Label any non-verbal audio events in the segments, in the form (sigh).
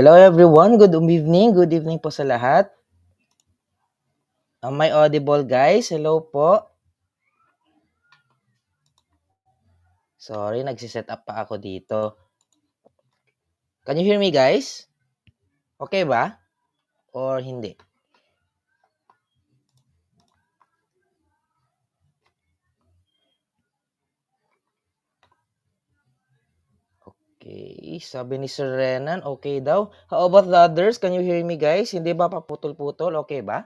Hello everyone, good evening, good evening po sa lahat. Am I audible guys? Hello po. Sorry, nagsiset up pa ako dito. Can you hear me guys? Okay ba? Or hindi? Okay, sabi ni Sir Renan, okay daw. How about the others? Can you hear me guys? Hindi ba paputol-putol? Okay ba?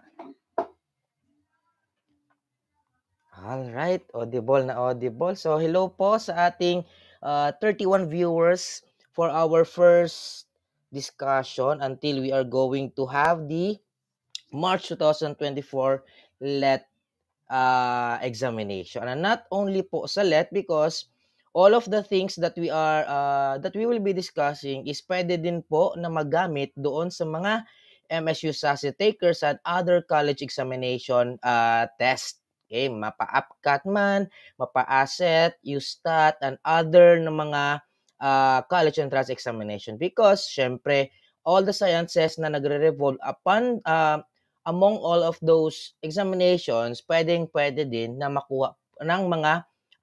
Alright, audible na audible. So, hello po sa ating uh, 31 viewers for our first discussion until we are going to have the March 2024 LET uh, examination. And not only po sa LET because all of the things that we are uh, that we will be discussing is pwede din po na magamit doon sa mga MSU SASE takers at other college examination uh, test. Okay, mapa-APCAT man, mapa-ASET, USTAT, and other ng mga uh, college entrance examination because syempre all the sciences na nagre-revolve upon uh, among all of those examinations, pwedeng pwede din na makuha ng mga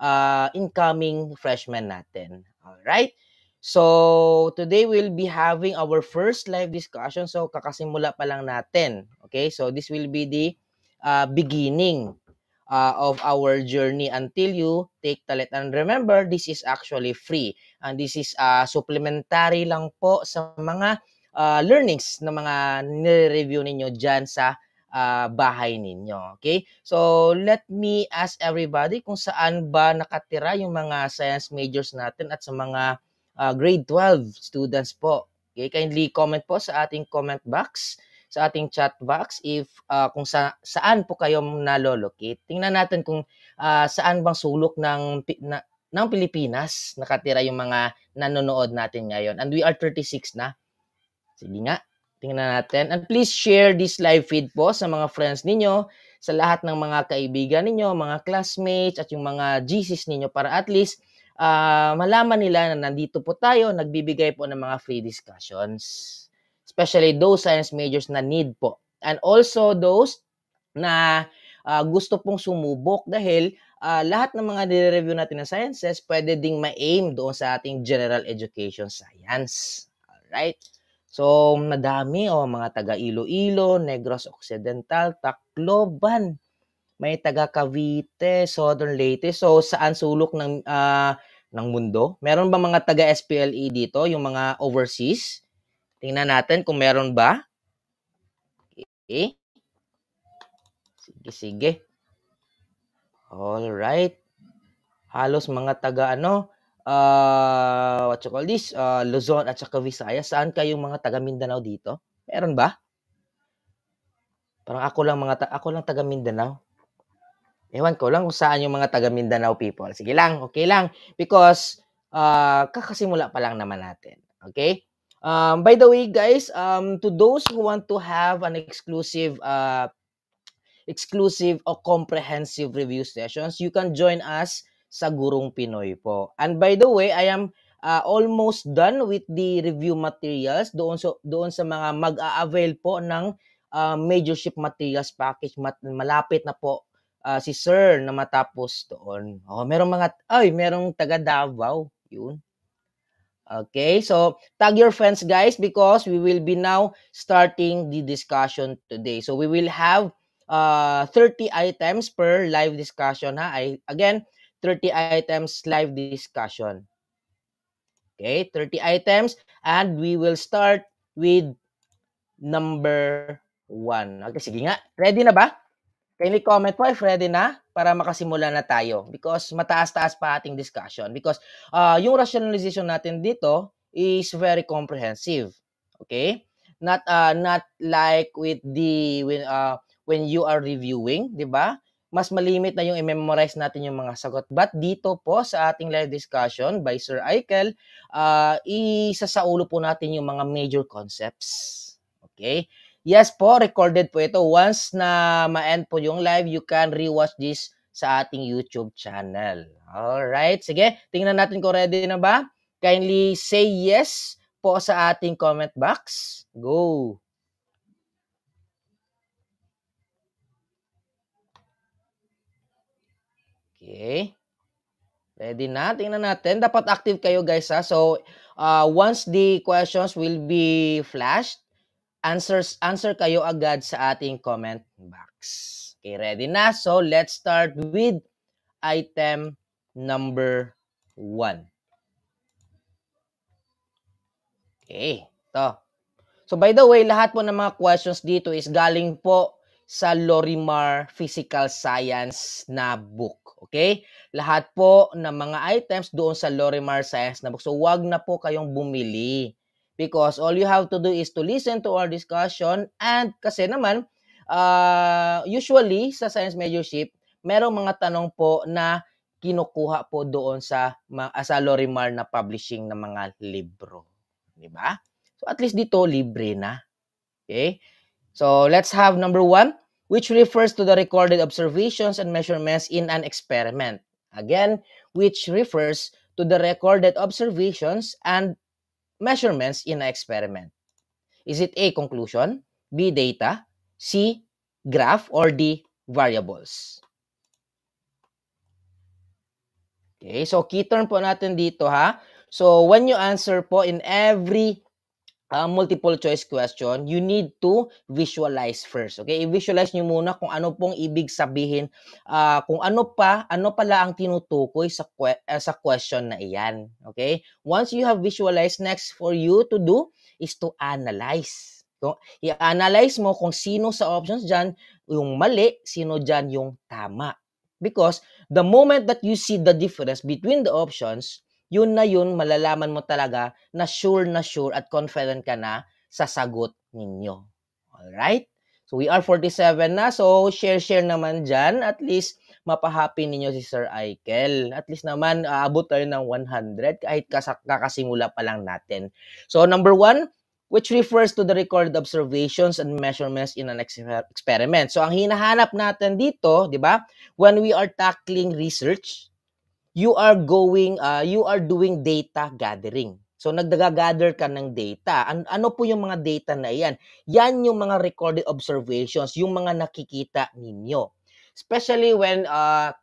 uh, incoming freshmen natin. All right? So, today we'll be having our first live discussion. So, kakasimula pa lang natin. Okay? So, this will be the uh, beginning uh, of our journey until you take talent. And remember, this is actually free. And this is uh, supplementary lang po sa mga uh, learnings na mga nire-review ninyo dyan sa uh, bahay ninyo. Okay? So, let me ask everybody kung saan ba nakatira yung mga science majors natin at sa mga uh, grade 12 students po. Okay? Kindly comment po sa ating comment box, sa ating chat box if uh, kung sa, saan po kayo nalolocate. Tingnan natin kung uh, saan bang sulok ng na, ng Pilipinas nakatira yung mga nanonood natin ngayon. And we are 36 na. Sige nga, Tingnan natin. And please share this live feed po sa mga friends ninyo, sa lahat ng mga kaibigan ninyo, mga classmates, at yung mga GCs ninyo para at least uh, malaman nila na nandito po tayo, nagbibigay po ng mga free discussions. Especially those science majors na need po. And also those na uh, gusto pong sumubok dahil uh, lahat ng mga nire-review natin na sciences pwede ding ma-aim doon sa ating general education science. Alright? So, madami o oh, mga taga Iloilo, Negros Occidental, Tacloban, may taga Cavite, Southern Leyte. So, saan sulok ng uh, ng mundo? Meron ba mga taga SPLE dito, yung mga overseas? Tingnan natin kung meron ba. Okay. Sige, sige. All right. Halos mga taga ano, uh, what you call this, uh, Luzon at saka Visayas, saan kayong mga taga Mindanao dito? Meron ba? Parang ako lang mga ta- ako lang taga Mindanao. Ewan ko lang kung saan yung mga taga Mindanao people. Sige lang, okay lang because uh, kakasimula pa lang naman natin. Okay? Um, by the way, guys, um, to those who want to have an exclusive uh, exclusive or comprehensive review sessions, you can join us sa Gurong Pinoy po. And by the way, I am uh, almost done with the review materials doon sa, doon sa mga mag-a-avail po ng uh, ah, majorship materials package. Mat, malapit na po uh, si Sir na matapos doon. Oh, merong mga, ay, merong taga Davao. Yun. Okay, so tag your friends guys because we will be now starting the discussion today. So we will have uh, 30 items per live discussion ha. I, again, 30 items live discussion. Okay, 30 items and we will start with number 1. Okay, sige nga. Ready na ba? Kindly comment po if ready na para makasimula na tayo because mataas-taas pa ating discussion because uh, yung rationalization natin dito is very comprehensive. Okay? Not uh, not like with the when uh, when you are reviewing, 'di ba? mas malimit na yung i-memorize natin yung mga sagot. But dito po sa ating live discussion by Sir Eichel, uh, ah, isasaulo po natin yung mga major concepts. Okay? Yes po, recorded po ito. Once na ma-end po yung live, you can rewatch this sa ating YouTube channel. Alright, sige. Tingnan natin kung ready na ba. Kindly say yes po sa ating comment box. Go! Okay. Ready na. Tingnan natin. Dapat active kayo guys ha. So, uh, once the questions will be flashed, answers answer kayo agad sa ating comment box. Okay, ready na. So, let's start with item number 1. Okay, to. So, by the way, lahat po ng mga questions dito is galing po sa Lorimar Physical Science na book. Okay? Lahat po ng mga items doon sa Lorimar Science na book. So, wag na po kayong bumili. Because all you have to do is to listen to our discussion and kasi naman, uh, usually sa science majorship, merong mga tanong po na kinukuha po doon sa ah, sa Lorimar na publishing ng mga libro, di ba? So at least dito libre na. Okay? So let's have number one which refers to the recorded observations and measurements in an experiment. Again, which refers to the recorded observations and measurements in an experiment. Is it A, conclusion, B, data, C, graph, or D, variables? Okay, so key term po natin dito ha. So when you answer po in every uh, multiple choice question, you need to visualize first. Okay? I-visualize nyo muna kung ano pong ibig sabihin, uh, kung ano pa, ano pala ang tinutukoy sa, que- uh, eh, sa question na iyan. Okay? Once you have visualized, next for you to do is to analyze. Kung i-analyze mo kung sino sa options dyan yung mali, sino dyan yung tama. Because the moment that you see the difference between the options, yun na yun malalaman mo talaga na sure na sure at confident ka na sa sagot ninyo. Alright? So we are 47 na, so share-share naman dyan. At least mapahappy ninyo si Sir Aikel. At least naman, aabot tayo ng 100 kahit kakasimula pa lang natin. So number one, which refers to the recorded observations and measurements in an experiment. So ang hinahanap natin dito, 'di ba? When we are tackling research, you are going, uh, you are doing data gathering. So nagdaga-gather ka ng data. An- ano po yung mga data na yan? Yan yung mga recorded observations, yung mga nakikita ninyo. Especially when uh,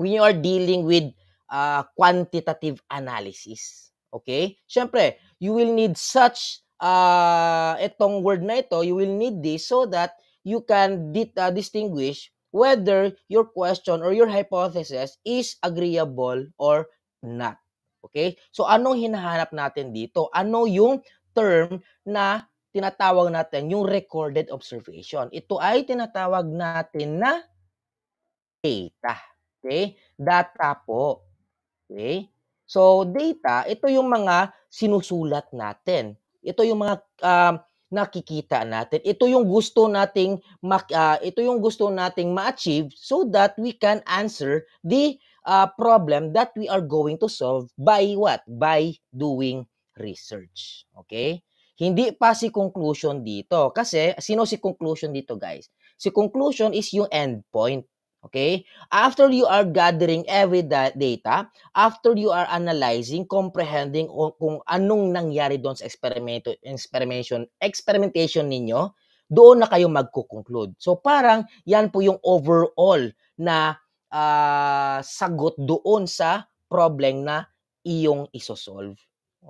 when you are dealing with uh, quantitative analysis. Okay? Syempre, you will need such uh, itong word na ito, you will need this so that you can dit- uh, distinguish whether your question or your hypothesis is agreeable or not. Okay? So, anong hinahanap natin dito? Ano yung term na tinatawag natin yung recorded observation? Ito ay tinatawag natin na data. Okay? Data po. Okay? So, data, ito yung mga sinusulat natin. Ito yung mga uh, nakikita natin. Ito yung gusto nating uh, ito yung gusto nating ma-achieve so that we can answer the uh, problem that we are going to solve by what? By doing research. Okay? Hindi pa si conclusion dito kasi sino si conclusion dito, guys? Si conclusion is yung end point. Okay? After you are gathering every data, after you are analyzing, comprehending kung anong nangyari doon sa experimento, experimentation, experimentation ninyo, doon na kayo magkukonclude. So parang yan po yung overall na uh, sagot doon sa problem na iyong isosolve.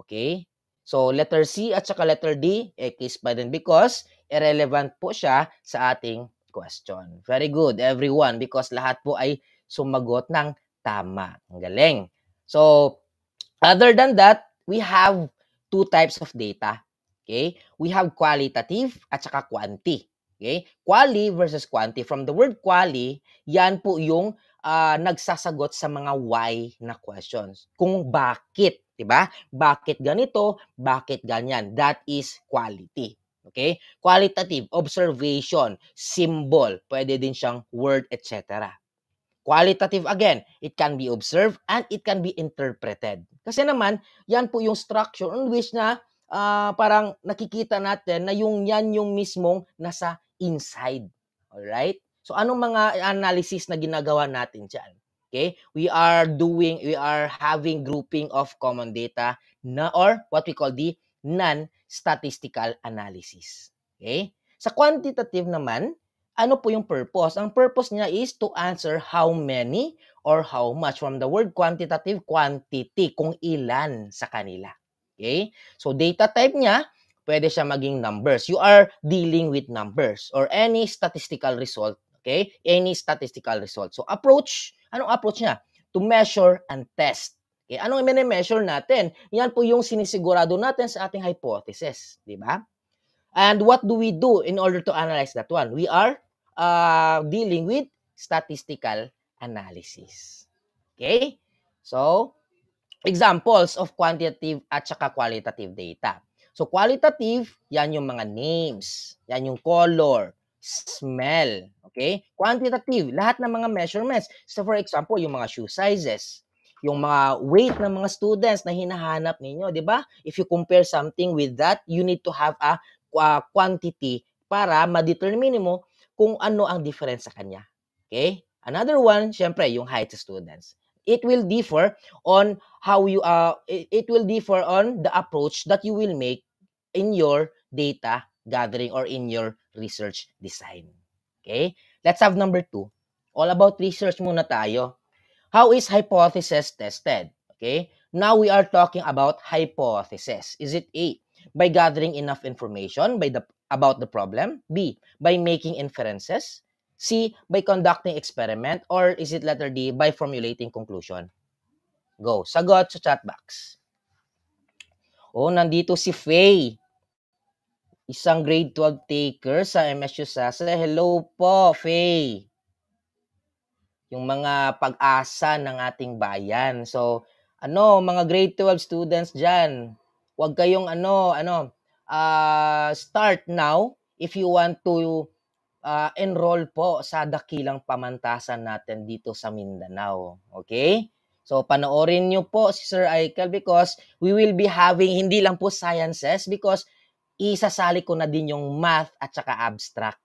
Okay? So letter C at saka letter D, X eh, case by then because irrelevant po siya sa ating question. Very good, everyone, because lahat po ay sumagot ng tama. Ang galing. So, other than that, we have two types of data. Okay? We have qualitative at saka quanti. Okay? Quali versus quanti. From the word quali, yan po yung uh, nagsasagot sa mga why na questions. Kung bakit, 'di ba? Bakit ganito? Bakit ganyan? That is quality. Okay? Qualitative, observation, symbol. Pwede din siyang word, etc. Qualitative again, it can be observed and it can be interpreted. Kasi naman, yan po yung structure on which na uh, parang nakikita natin na yung yan yung mismong nasa inside. Alright? So anong mga analysis na ginagawa natin dyan? Okay? We are doing, we are having grouping of common data na, or what we call the non statistical analysis. Okay? Sa quantitative naman, ano po yung purpose? Ang purpose niya is to answer how many or how much from the word quantitative, quantity, kung ilan sa kanila. Okay? So data type niya, pwede siya maging numbers. You are dealing with numbers or any statistical result. Okay? Any statistical result. So approach, anong approach niya? To measure and test Okay, eh, anong i-measure natin? Yan po yung sinisigurado natin sa ating hypothesis, di ba? And what do we do in order to analyze that one? We are uh, dealing with statistical analysis. Okay? So, examples of quantitative at saka qualitative data. So, qualitative, yan yung mga names, yan yung color, smell, okay? Quantitative, lahat ng mga measurements. So, for example, yung mga shoe sizes, yung mga weight ng mga students na hinahanap ninyo, di ba? If you compare something with that, you need to have a uh, quantity para ma-determine mo kung ano ang difference sa kanya. Okay? Another one, syempre, yung height sa students. It will differ on how you uh it will differ on the approach that you will make in your data gathering or in your research design. Okay? Let's have number two. All about research muna tayo. How is hypothesis tested? Okay? Now we are talking about hypothesis. Is it A, by gathering enough information by the about the problem? B, by making inferences? C, by conducting experiment? Or is it letter D, by formulating conclusion? Go. Sagot sa chat box. Oh, nandito si Faye. Isang grade 12 taker sa MSU Sasa. Hello po, Faye yung mga pag-asa ng ating bayan. So, ano, mga grade 12 students dyan, wag kayong ano, ano, uh, start now if you want to uh, enroll po sa dakilang pamantasan natin dito sa Mindanao. Okay? So, panoorin nyo po si Sir Aikel because we will be having hindi lang po sciences because isasali ko na din yung math at saka abstract.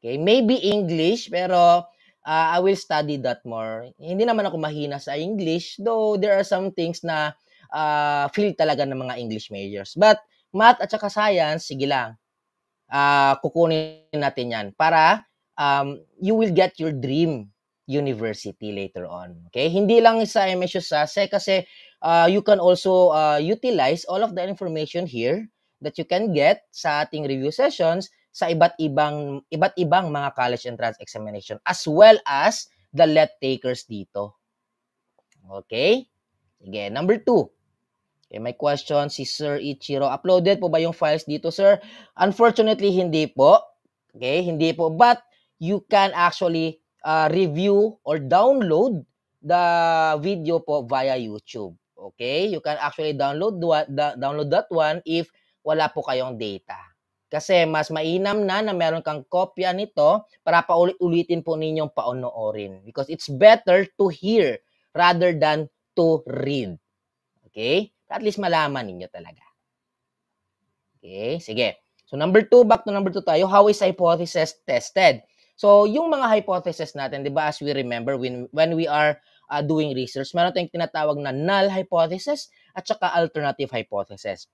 Okay? Maybe English, pero uh, I will study that more. Hindi naman ako mahina sa English, though there are some things na uh, feel talaga ng mga English majors. But math at saka science, sige lang. Uh, kukunin natin yan para um, you will get your dream university later on. Okay? Hindi lang sa MSU SASE kasi uh, you can also uh, utilize all of the information here that you can get sa ating review sessions sa iba't ibang iba't ibang mga college entrance examination as well as the let takers dito. Okay? Sige, number two. Okay, may question si Sir Ichiro. Uploaded po ba yung files dito, sir? Unfortunately, hindi po. Okay, hindi po. But you can actually uh, review or download the video po via YouTube. Okay? You can actually download the, download that one if wala po kayong data. Kasi mas mainam na na meron kang kopya nito para paulit-ulitin po ninyong paunoorin. Because it's better to hear rather than to read. Okay? At least malaman ninyo talaga. Okay? Sige. So number two, back to number two tayo. How is hypothesis tested? So yung mga hypothesis natin, di ba, as we remember, when, when we are uh, doing research, meron tayong tinatawag na null hypothesis at saka alternative hypothesis.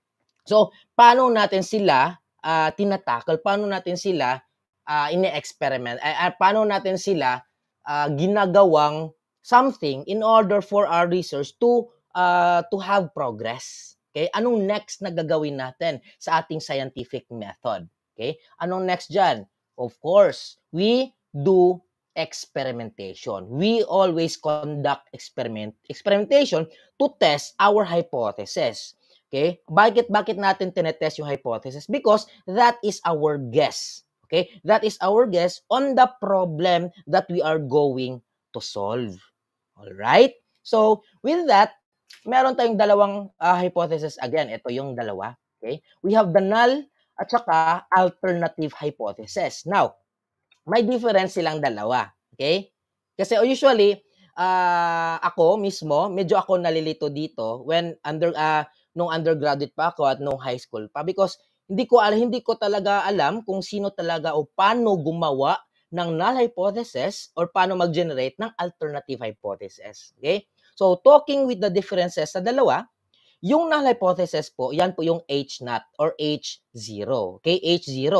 So, paano natin sila uh, ah, tinatakal, paano natin sila uh, ine-experiment, uh, paano natin sila uh, ginagawang something in order for our research to uh, to have progress. Okay? Anong next na gagawin natin sa ating scientific method? Okay? Anong next diyan? Of course, we do experimentation. We always conduct experiment experimentation to test our hypothesis. Okay? Bakit bakit natin tinetest yung hypothesis? Because that is our guess. Okay? That is our guess on the problem that we are going to solve. All right? So, with that, meron tayong dalawang uh, hypothesis again. Ito yung dalawa. Okay? We have the null at saka alternative hypothesis. Now, may difference silang dalawa. Okay? Kasi usually, uh, ako mismo, medyo ako nalilito dito when under uh, nung undergraduate pa ako at nung high school pa because hindi ko alam, hindi ko talaga alam kung sino talaga o paano gumawa ng null hypothesis or paano mag-generate ng alternative hypothesis. Okay? So, talking with the differences sa dalawa, yung null hypothesis po, yan po yung h not or H0. Okay, H0.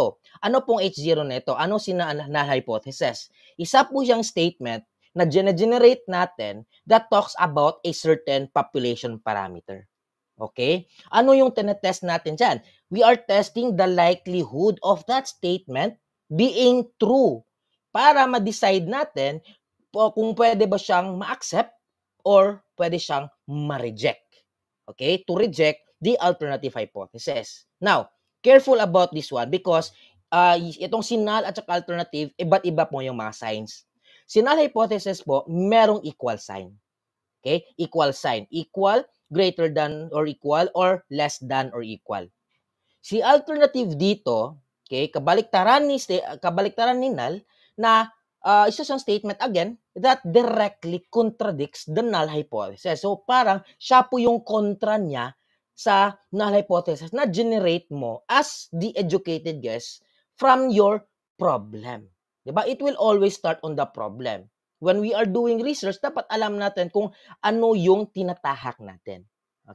Ano pong H0 nito? Ano si null hypothesis? Isa po siyang statement na generate natin that talks about a certain population parameter. Okay? Ano yung tinetest natin dyan? We are testing the likelihood of that statement being true para ma-decide natin kung pwede ba siyang ma-accept or pwede siyang ma-reject. Okay? To reject the alternative hypothesis. Now, careful about this one because uh, itong sinal at saka alternative, iba't iba po yung mga signs. Sinal hypothesis po, merong equal sign. Okay? Equal sign. Equal greater than or equal or less than or equal. Si alternative dito, okay, kabaliktaran ni kabaliktaran ni null na uh, isa siyang statement again that directly contradicts the null hypothesis. So parang siya po yung kontra niya sa null hypothesis na generate mo as the educated guess from your problem. 'Di ba? It will always start on the problem when we are doing research, dapat alam natin kung ano yung tinatahak natin.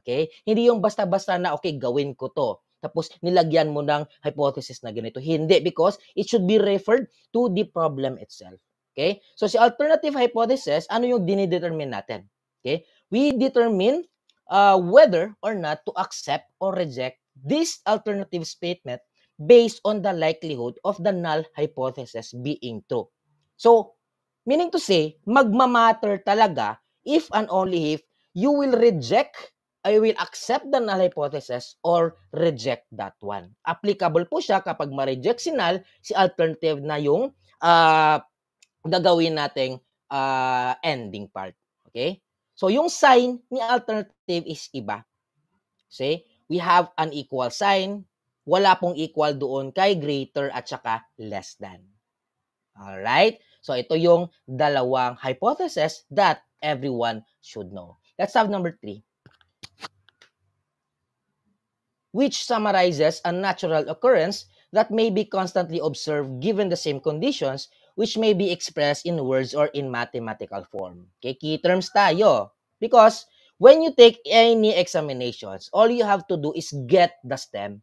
Okay? Hindi yung basta-basta na, okay, gawin ko to. Tapos nilagyan mo ng hypothesis na ganito. Hindi, because it should be referred to the problem itself. Okay? So si alternative hypothesis, ano yung dinidetermine natin? Okay? We determine uh, whether or not to accept or reject this alternative statement based on the likelihood of the null hypothesis being true. So, Meaning to say, magmamatter talaga if and only if you will reject I will accept the null hypothesis or reject that one. Applicable po siya kapag ma-reject si null, si alternative na yung uh, gagawin nating uh, ending part. Okay? So, yung sign ni alternative is iba. See? We have an equal sign. Wala pong equal doon kay greater at saka less than. Alright? So ito yung dalawang hypothesis that everyone should know. Let's have number three. Which summarizes a natural occurrence that may be constantly observed given the same conditions which may be expressed in words or in mathematical form. Okay, key terms tayo. Because when you take any examinations, all you have to do is get the stem.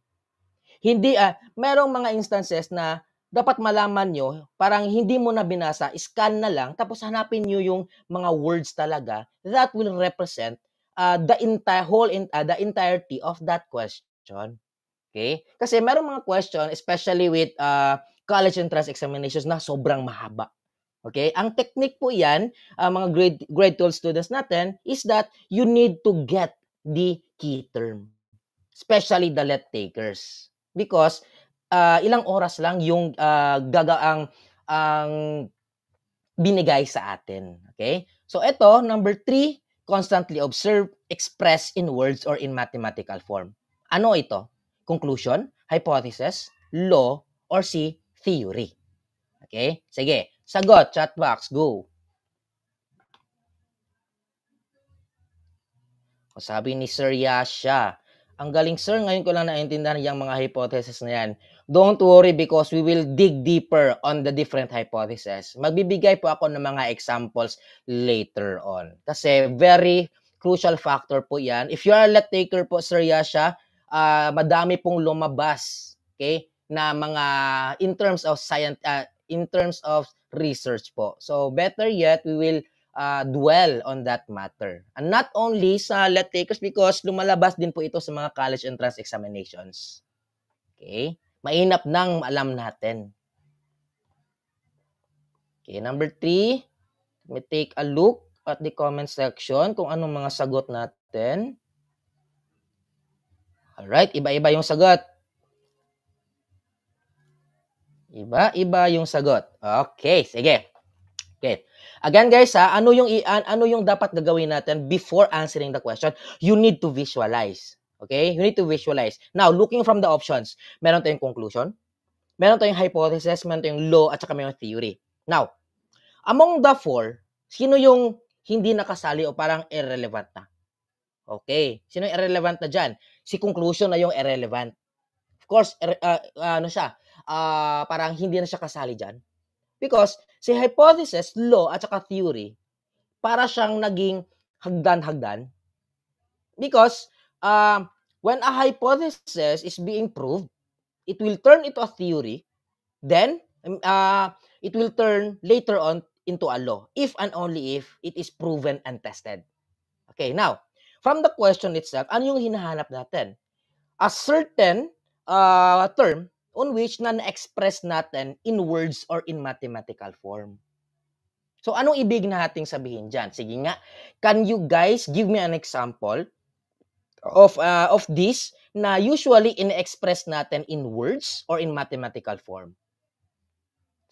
Hindi, ah, merong mga instances na dapat malaman nyo, parang hindi mo na binasa, scan na lang, tapos hanapin nyo yung mga words talaga that will represent uh, the entire whole in, uh, ah, the entirety of that question. Okay? Kasi merong mga question, especially with uh, college entrance examinations na sobrang mahaba. Okay? Ang technique po 'yan, uh, mga grade grade 12 students natin is that you need to get the key term, especially the let takers. Because uh, ilang oras lang yung uh, gaga ang ang binigay sa atin. Okay? So ito, number three, constantly observe, express in words or in mathematical form. Ano ito? Conclusion, hypothesis, law, or C, theory. Okay? Sige. Sagot, chat box, go. O sabi ni Sir Yasha, ang galing sir, ngayon ko lang naintindihan yung mga hypothesis na yan. Don't worry because we will dig deeper on the different hypotheses. Magbibigay po ako ng mga examples later on. Kasi very crucial factor po yan. If you are a let taker po, Sir Yasha, uh, madami pong lumabas, okay, na mga in terms of science, uh, in terms of research po. So better yet, we will uh, dwell on that matter. And not only sa let because lumalabas din po ito sa mga college entrance examinations. Okay? Mainap nang alam natin. Okay, number three, let me take a look at the comment section kung anong mga sagot natin. Alright, iba-iba yung sagot. Iba-iba yung sagot. Okay, sige. Okay. Again guys, ha, ah, ano yung ano yung dapat gagawin natin before answering the question? You need to visualize. Okay? You need to visualize. Now, looking from the options, meron tayong conclusion, meron tayong hypothesis, meron tayong law, at saka meron theory. Now, among the four, sino yung hindi nakasali o parang irrelevant na? Okay. Sino yung irrelevant na dyan? Si conclusion na yung irrelevant. Of course, er, uh, ano siya, uh, parang hindi na siya kasali dyan. Because Si hypothesis, law, at saka theory, para siyang naging hagdan-hagdan. Because uh, when a hypothesis is being proved, it will turn into a theory, then um, uh, it will turn later on into a law, if and only if it is proven and tested. Okay, now, from the question itself, ano yung hinahanap natin? A certain uh, term on which na na-express natin in words or in mathematical form. So anong ibig nating sabihin diyan? Sige nga, can you guys give me an example of uh, of this na usually in-express natin in words or in mathematical form?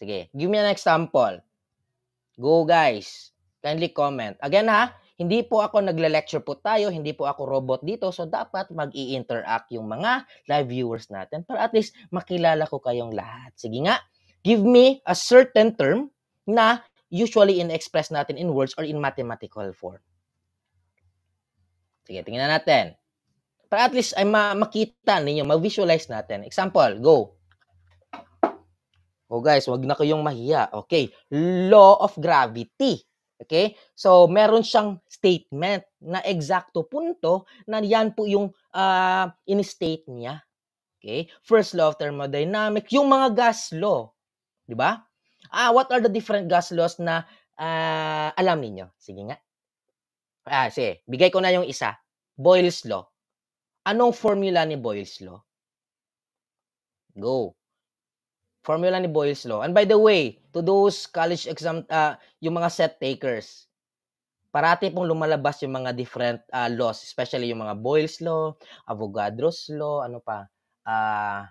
Sige, give me an example. Go guys. Kindly comment. Again ha, hindi po ako nagle-lecture po tayo, hindi po ako robot dito. So dapat mag interact yung mga live viewers natin para at least makilala ko kayong lahat. Sige nga, give me a certain term na usually in-express natin in words or in mathematical form. Sige, tingnan natin. Para at least ay ma- makita ninyo, ma-visualize natin. Example, go. Oh guys, wag na kayong mahiya. Okay, law of gravity. Okay? So, meron siyang statement na eksakto punto na yan po yung uh, in-state niya. Okay? First law of thermodynamics, yung mga gas law. Di ba? Ah, what are the different gas laws na uh, alam niyo? Sige nga. Ah, sige. Bigay ko na yung isa. Boyle's law. Anong formula ni Boyle's law? Go formula ni Boyle's Law. And by the way, to those college exam, uh, yung mga set takers, parati pong lumalabas yung mga different uh, laws, especially yung mga Boyle's Law, Avogadro's Law, ano pa, uh,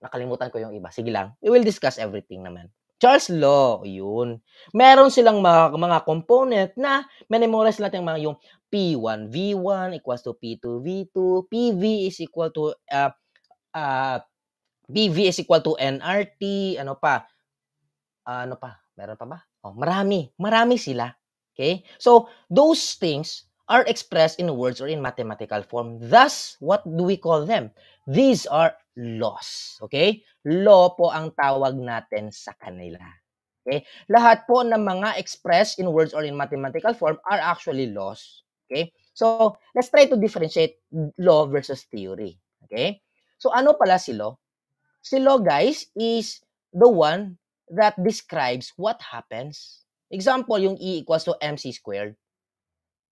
nakalimutan ko yung iba. Sige lang, we will discuss everything naman. Charles Law, yun. Meron silang mga, mga component na minimorize natin mga yung P1, V1 equals to P2, V2, PV is equal to uh, uh, BV is equal to NRT, ano pa? Uh, ano pa? Meron pa ba? Oh, marami. Marami sila. Okay? So, those things are expressed in words or in mathematical form. Thus, what do we call them? These are laws. Okay? Law po ang tawag natin sa kanila. Okay? Lahat po ng mga expressed in words or in mathematical form are actually laws. Okay? So, let's try to differentiate law versus theory. Okay? So, ano pala si law? Silo, guys, is the one that describes what happens. Example, yung E equals to mc squared.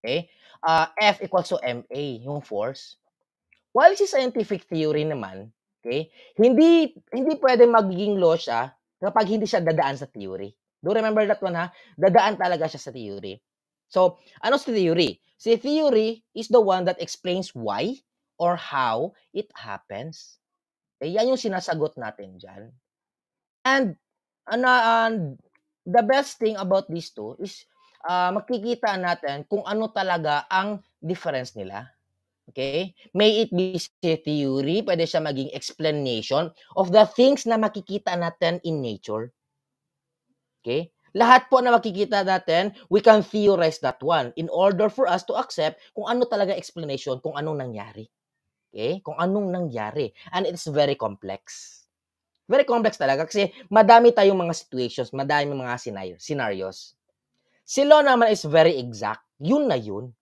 Okay? Uh, F equals to ma, yung force. While si scientific theory naman, okay, hindi hindi pwede magiging law siya kapag hindi siya dadaan sa theory. Do remember that one ha? Dadaan talaga siya sa theory. So, ano si theory? Si theory is the one that explains why or how it happens. Okay, eh, yan yung sinasagot natin diyan. And and, uh, and the best thing about these two is uh, makikita natin kung ano talaga ang difference nila. Okay? May it be theory, pwede siya maging explanation of the things na makikita natin in nature. Okay? Lahat po na makikita natin, we can theorize that one in order for us to accept kung ano talaga explanation, kung anong nangyari okay? Kung anong nangyari. And it's very complex. Very complex talaga kasi madami tayong mga situations, madami mga scenario, scenarios. Si law naman is very exact. Yun na yun.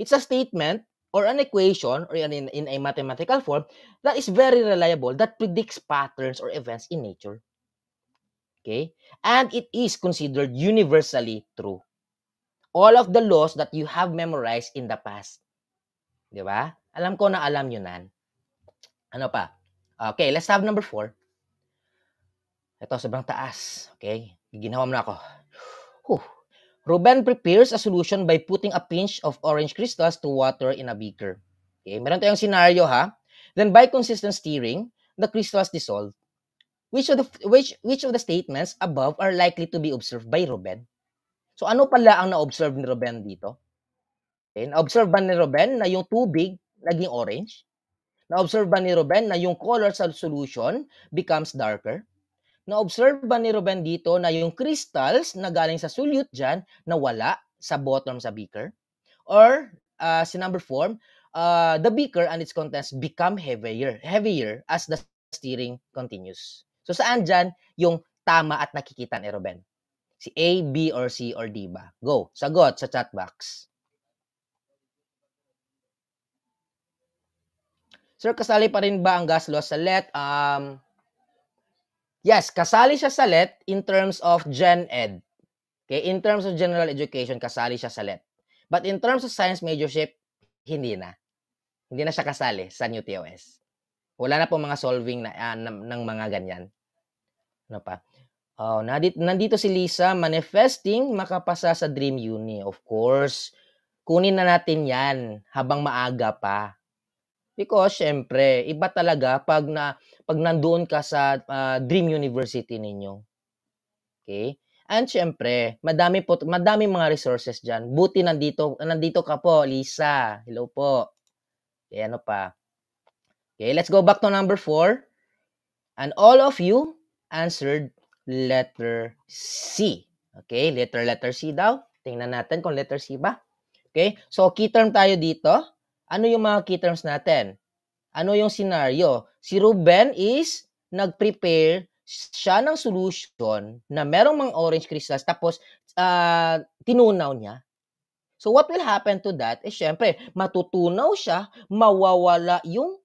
It's a statement or an equation or in, in a mathematical form that is very reliable that predicts patterns or events in nature. Okay? And it is considered universally true. All of the laws that you have memorized in the past. Di ba? Alam ko na alam nyo nan. Ano pa? Okay, let's have number four. Ito, sobrang taas. Okay? Ginawa mo na ako. Whew. Ruben prepares a solution by putting a pinch of orange crystals to water in a beaker. Okay, meron tayong scenario ha. Then by consistent stirring, the crystals dissolve. Which of the which which of the statements above are likely to be observed by Ruben? So ano pala ang na-observe ni Ruben dito? Okay, na-observe ba ni Ruben na yung tubig naging orange? Na-observe ba ni Ruben na yung color sa solution becomes darker? Na-observe ba ni Ruben dito na yung crystals na galing sa solute dyan nawala sa bottom sa beaker? Or uh, si number form, uh, ah, the beaker and its contents become heavier, heavier as the steering continues. So saan dyan yung tama at nakikita ni Ruben? Si A, B, or C, or D ba? Go. Sagot sa chat box. Sir, kasali pa rin ba ang gas law sa LET? Um, yes, kasali siya sa LET in terms of gen ed. Okay, in terms of general education, kasali siya sa LET. But in terms of science majorship, hindi na. Hindi na siya kasali sa New TOS. Wala na po mga solving na, uh, ng, ng mga ganyan. Ano pa? Oh, nandito, nandito si Lisa, manifesting makapasa sa Dream Uni. Of course, kunin na natin yan habang maaga pa. Because syempre, iba talaga pag na pag nandoon ka sa uh, dream university ninyo. Okay? And syempre, madami po madami mga resources diyan. Buti nandito nandito ka po, Lisa. Hello po. Okay, ano pa? Okay, let's go back to number 4. And all of you answered letter C. Okay, letter letter C daw. Tingnan natin kung letter C ba. Okay? So, key term tayo dito ano yung mga key terms natin? Ano yung scenario? Si Ruben is nag-prepare siya ng solution na merong mga orange crystals tapos uh, tinunaw niya. So what will happen to that is syempre matutunaw siya, mawawala yung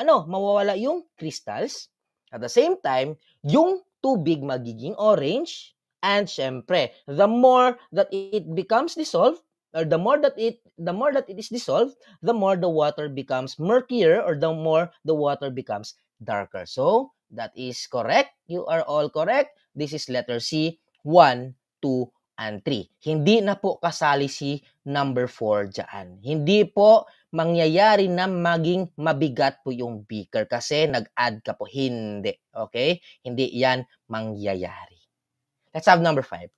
ano, mawawala yung crystals. At the same time, yung tubig magiging orange and syempre the more that it becomes dissolved, or the more that it the more that it is dissolved the more the water becomes murkier or the more the water becomes darker so that is correct you are all correct this is letter C 1 2 and 3 hindi na po kasali si number 4 diyan hindi po mangyayari na maging mabigat po yung beaker kasi nag-add ka po hindi okay hindi yan mangyayari let's have number 5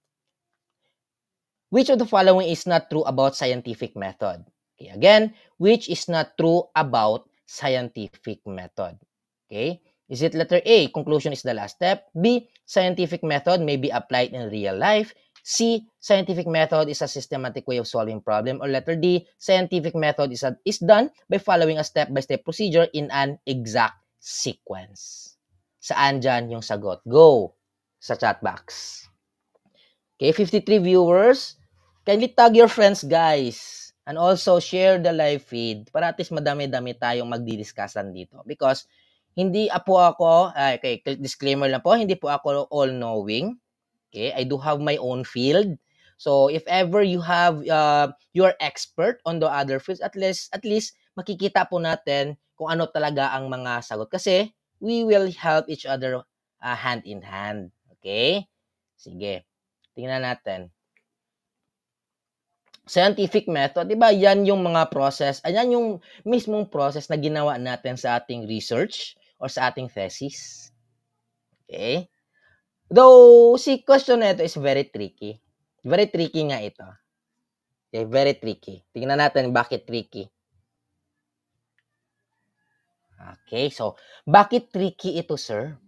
Which of the following is not true about scientific method? Okay, again, which is not true about scientific method? Okay? Is it letter A, conclusion is the last step? B, scientific method may be applied in real life. C, scientific method is a systematic way of solving problem. Or letter D, scientific method is, a, is done by following a step-by-step -step procedure in an exact sequence. Saan dyan yung sagot? Go sa chat box. Okay, 53 viewers. Kindly tag your friends, guys. And also, share the live feed para at least madami-dami tayong magdi-discussan dito. Because, hindi po ako, ah, okay, disclaimer lang po, hindi po ako all-knowing. Okay, I do have my own field. So, if ever you have, uh, ah, you are expert on the other fields, at least, at least, makikita po natin kung ano talaga ang mga sagot. Kasi, we will help each other uh, hand in hand. Okay? Sige. Tingnan natin scientific method, 'di ba? Yan yung mga process, ayan ah, yung mismong process na ginawa natin sa ating research or sa ating thesis. Okay? Though si question na ito is very tricky. Very tricky nga ito. Okay, very tricky. Tingnan natin bakit tricky. Okay, so bakit tricky ito, sir?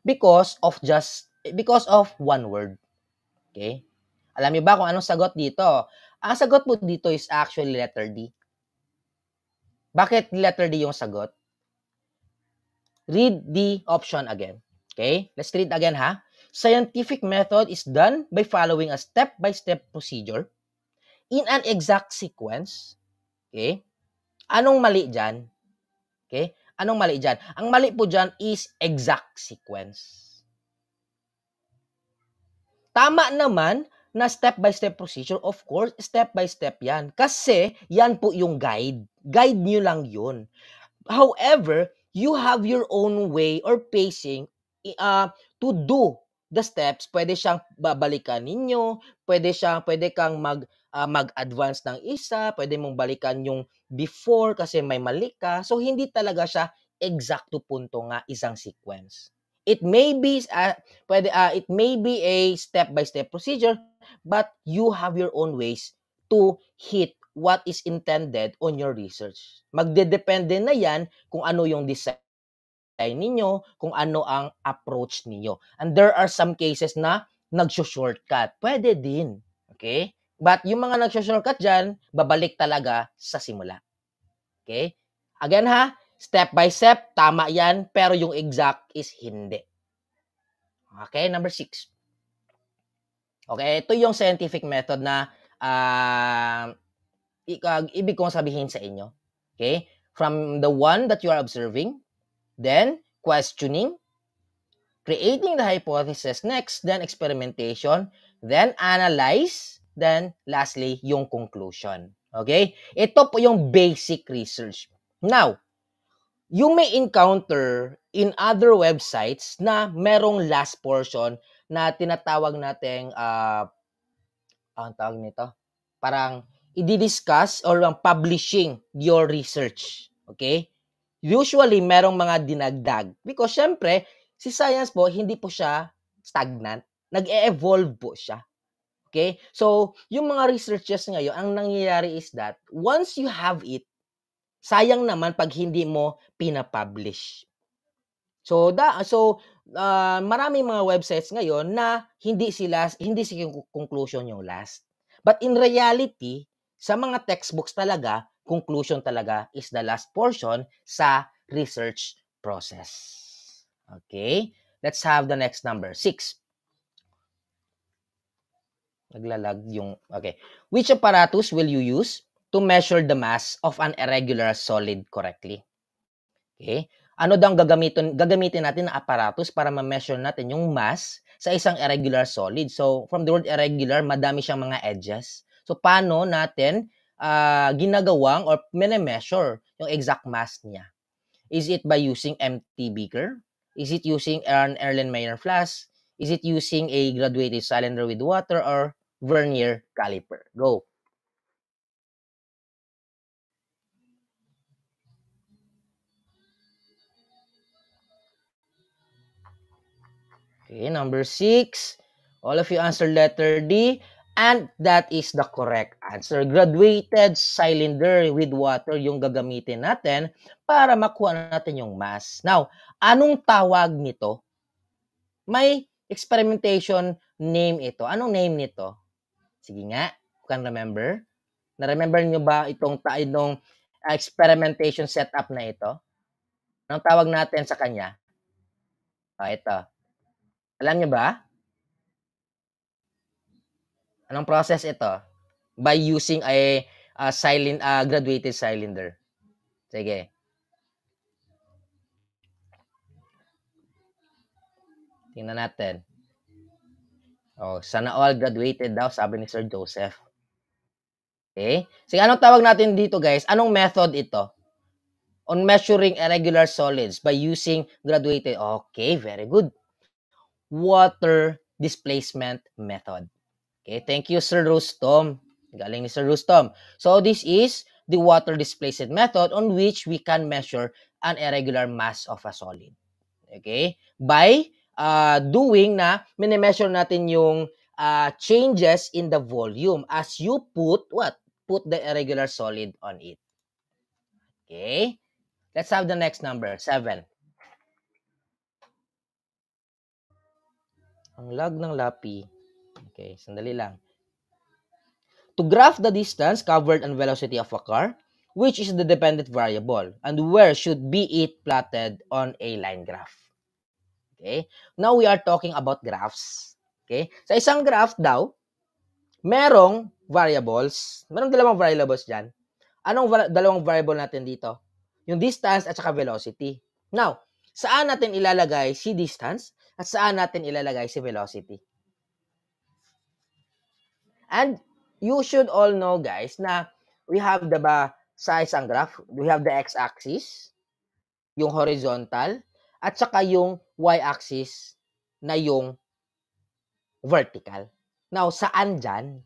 Because of just because of one word. Okay? Alam niyo ba kung anong sagot dito? Ang sagot po dito is actually letter D. Bakit letter D yung sagot? Read the option again. Okay? Let's read again ha. Scientific method is done by following a step-by-step -step procedure in an exact sequence. Okay? Anong mali dyan? Okay? Anong mali dyan? Ang mali po dyan is exact sequence. Tama naman na step-by-step procedure, of course, step-by-step yan. Kasi yan po yung guide. Guide nyo lang yun. However, you have your own way or pacing uh, to do the steps. Pwede siyang babalikan ninyo, pwede siya, pwede kang mag uh, mag-advance ng isa, pwede mong balikan yung before kasi may mali ka. So hindi talaga siya exacto punto nga isang sequence. It may be uh, pwede uh, it may be a step by -step procedure but you have your own ways to hit what is intended on your research. Magdedepende na yan kung ano yung design ninyo, kung ano ang approach niyo. And there are some cases na nagsho shortcut Pwede din. Okay? But yung mga nagsho shortcut dyan, babalik talaga sa simula. Okay? Again ha, step by step, tama yan, pero yung exact is hindi. Okay, number six. Okay, ito yung scientific method na uh, ibig kong sabihin sa inyo. Okay? From the one that you are observing, then questioning, creating the hypothesis, next, then experimentation, then analyze, then lastly, yung conclusion. Okay? Ito po yung basic research. Now, you may encounter in other websites na merong last portion na tinatawag nating uh, ang tawag nito, parang i-discuss or ang publishing your research. Okay? Usually, merong mga dinagdag. Because, syempre, si science po, hindi po siya stagnant. Nag-evolve po siya. Okay? So, yung mga researches ngayon, ang nangyayari is that once you have it, sayang naman pag hindi mo pinapublish. So, da, so uh, maraming mga websites ngayon na hindi sila hindi sila conclusion yung last. But in reality, sa mga textbooks talaga, conclusion talaga is the last portion sa research process. Okay? Let's have the next number, 6. Naglalag yung, okay. Which apparatus will you use to measure the mass of an irregular solid correctly? Okay? ano daw ang gagamitin, gagamitin natin na aparatus para ma-measure natin yung mass sa isang irregular solid. So, from the word irregular, madami siyang mga edges. So, paano natin uh, ginagawang or mini-measure yung exact mass niya? Is it by using empty beaker? Is it using an Erlenmeyer flask? Is it using a graduated cylinder with water or vernier caliper? Go! Okay, number 6. All of you answer letter D. And that is the correct answer. Graduated cylinder with water yung gagamitin natin para makuha natin yung mass. Now, anong tawag nito? May experimentation name ito. Anong name nito? Sige nga, you can remember. Na-remember nyo ba itong, itong ah, experimentation setup na ito? Anong tawag natin sa kanya? O, ah, ito. Alam niyo ba? Anong process ito? By using a, a silent, a graduated cylinder. Sige. Tingnan natin. Oh, sana all graduated daw, sabi ni Sir Joseph. Okay? Sige, anong tawag natin dito, guys? Anong method ito? On measuring irregular solids by using graduated. Okay, very good water displacement method. Okay, thank you Sir Rustom. Galing ni Sir Rustom. So this is the water displacement method on which we can measure an irregular mass of a solid. Okay? By uh, doing na, minimeasure natin yung uh, changes in the volume as you put, what? Put the irregular solid on it. Okay? Let's have the next number, 7. ang log ng lapi. Okay, sandali lang. To graph the distance covered and velocity of a car, which is the dependent variable, and where should be it plotted on a line graph. Okay? Now we are talking about graphs. Okay? Sa isang graph daw, merong variables, merong dalawang variables dyan. Anong va dalawang variable natin dito? Yung distance at saka velocity. Now, saan natin ilalagay si distance? At saan natin ilalagay si velocity? And you should all know guys na we have the ba size ang graph, we have the x-axis, yung horizontal, at saka yung y-axis na yung vertical. Now, saan dyan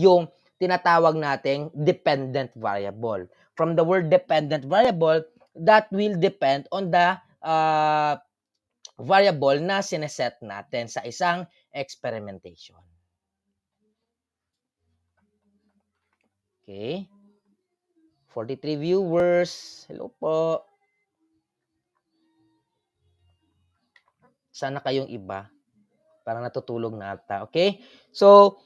yung tinatawag nating dependent variable? From the word dependent variable, that will depend on the uh, variable na sineset natin sa isang experimentation. Okay. 43 viewers. Hello po. Sana kayong iba. Parang natutulog na ata. Okay? So,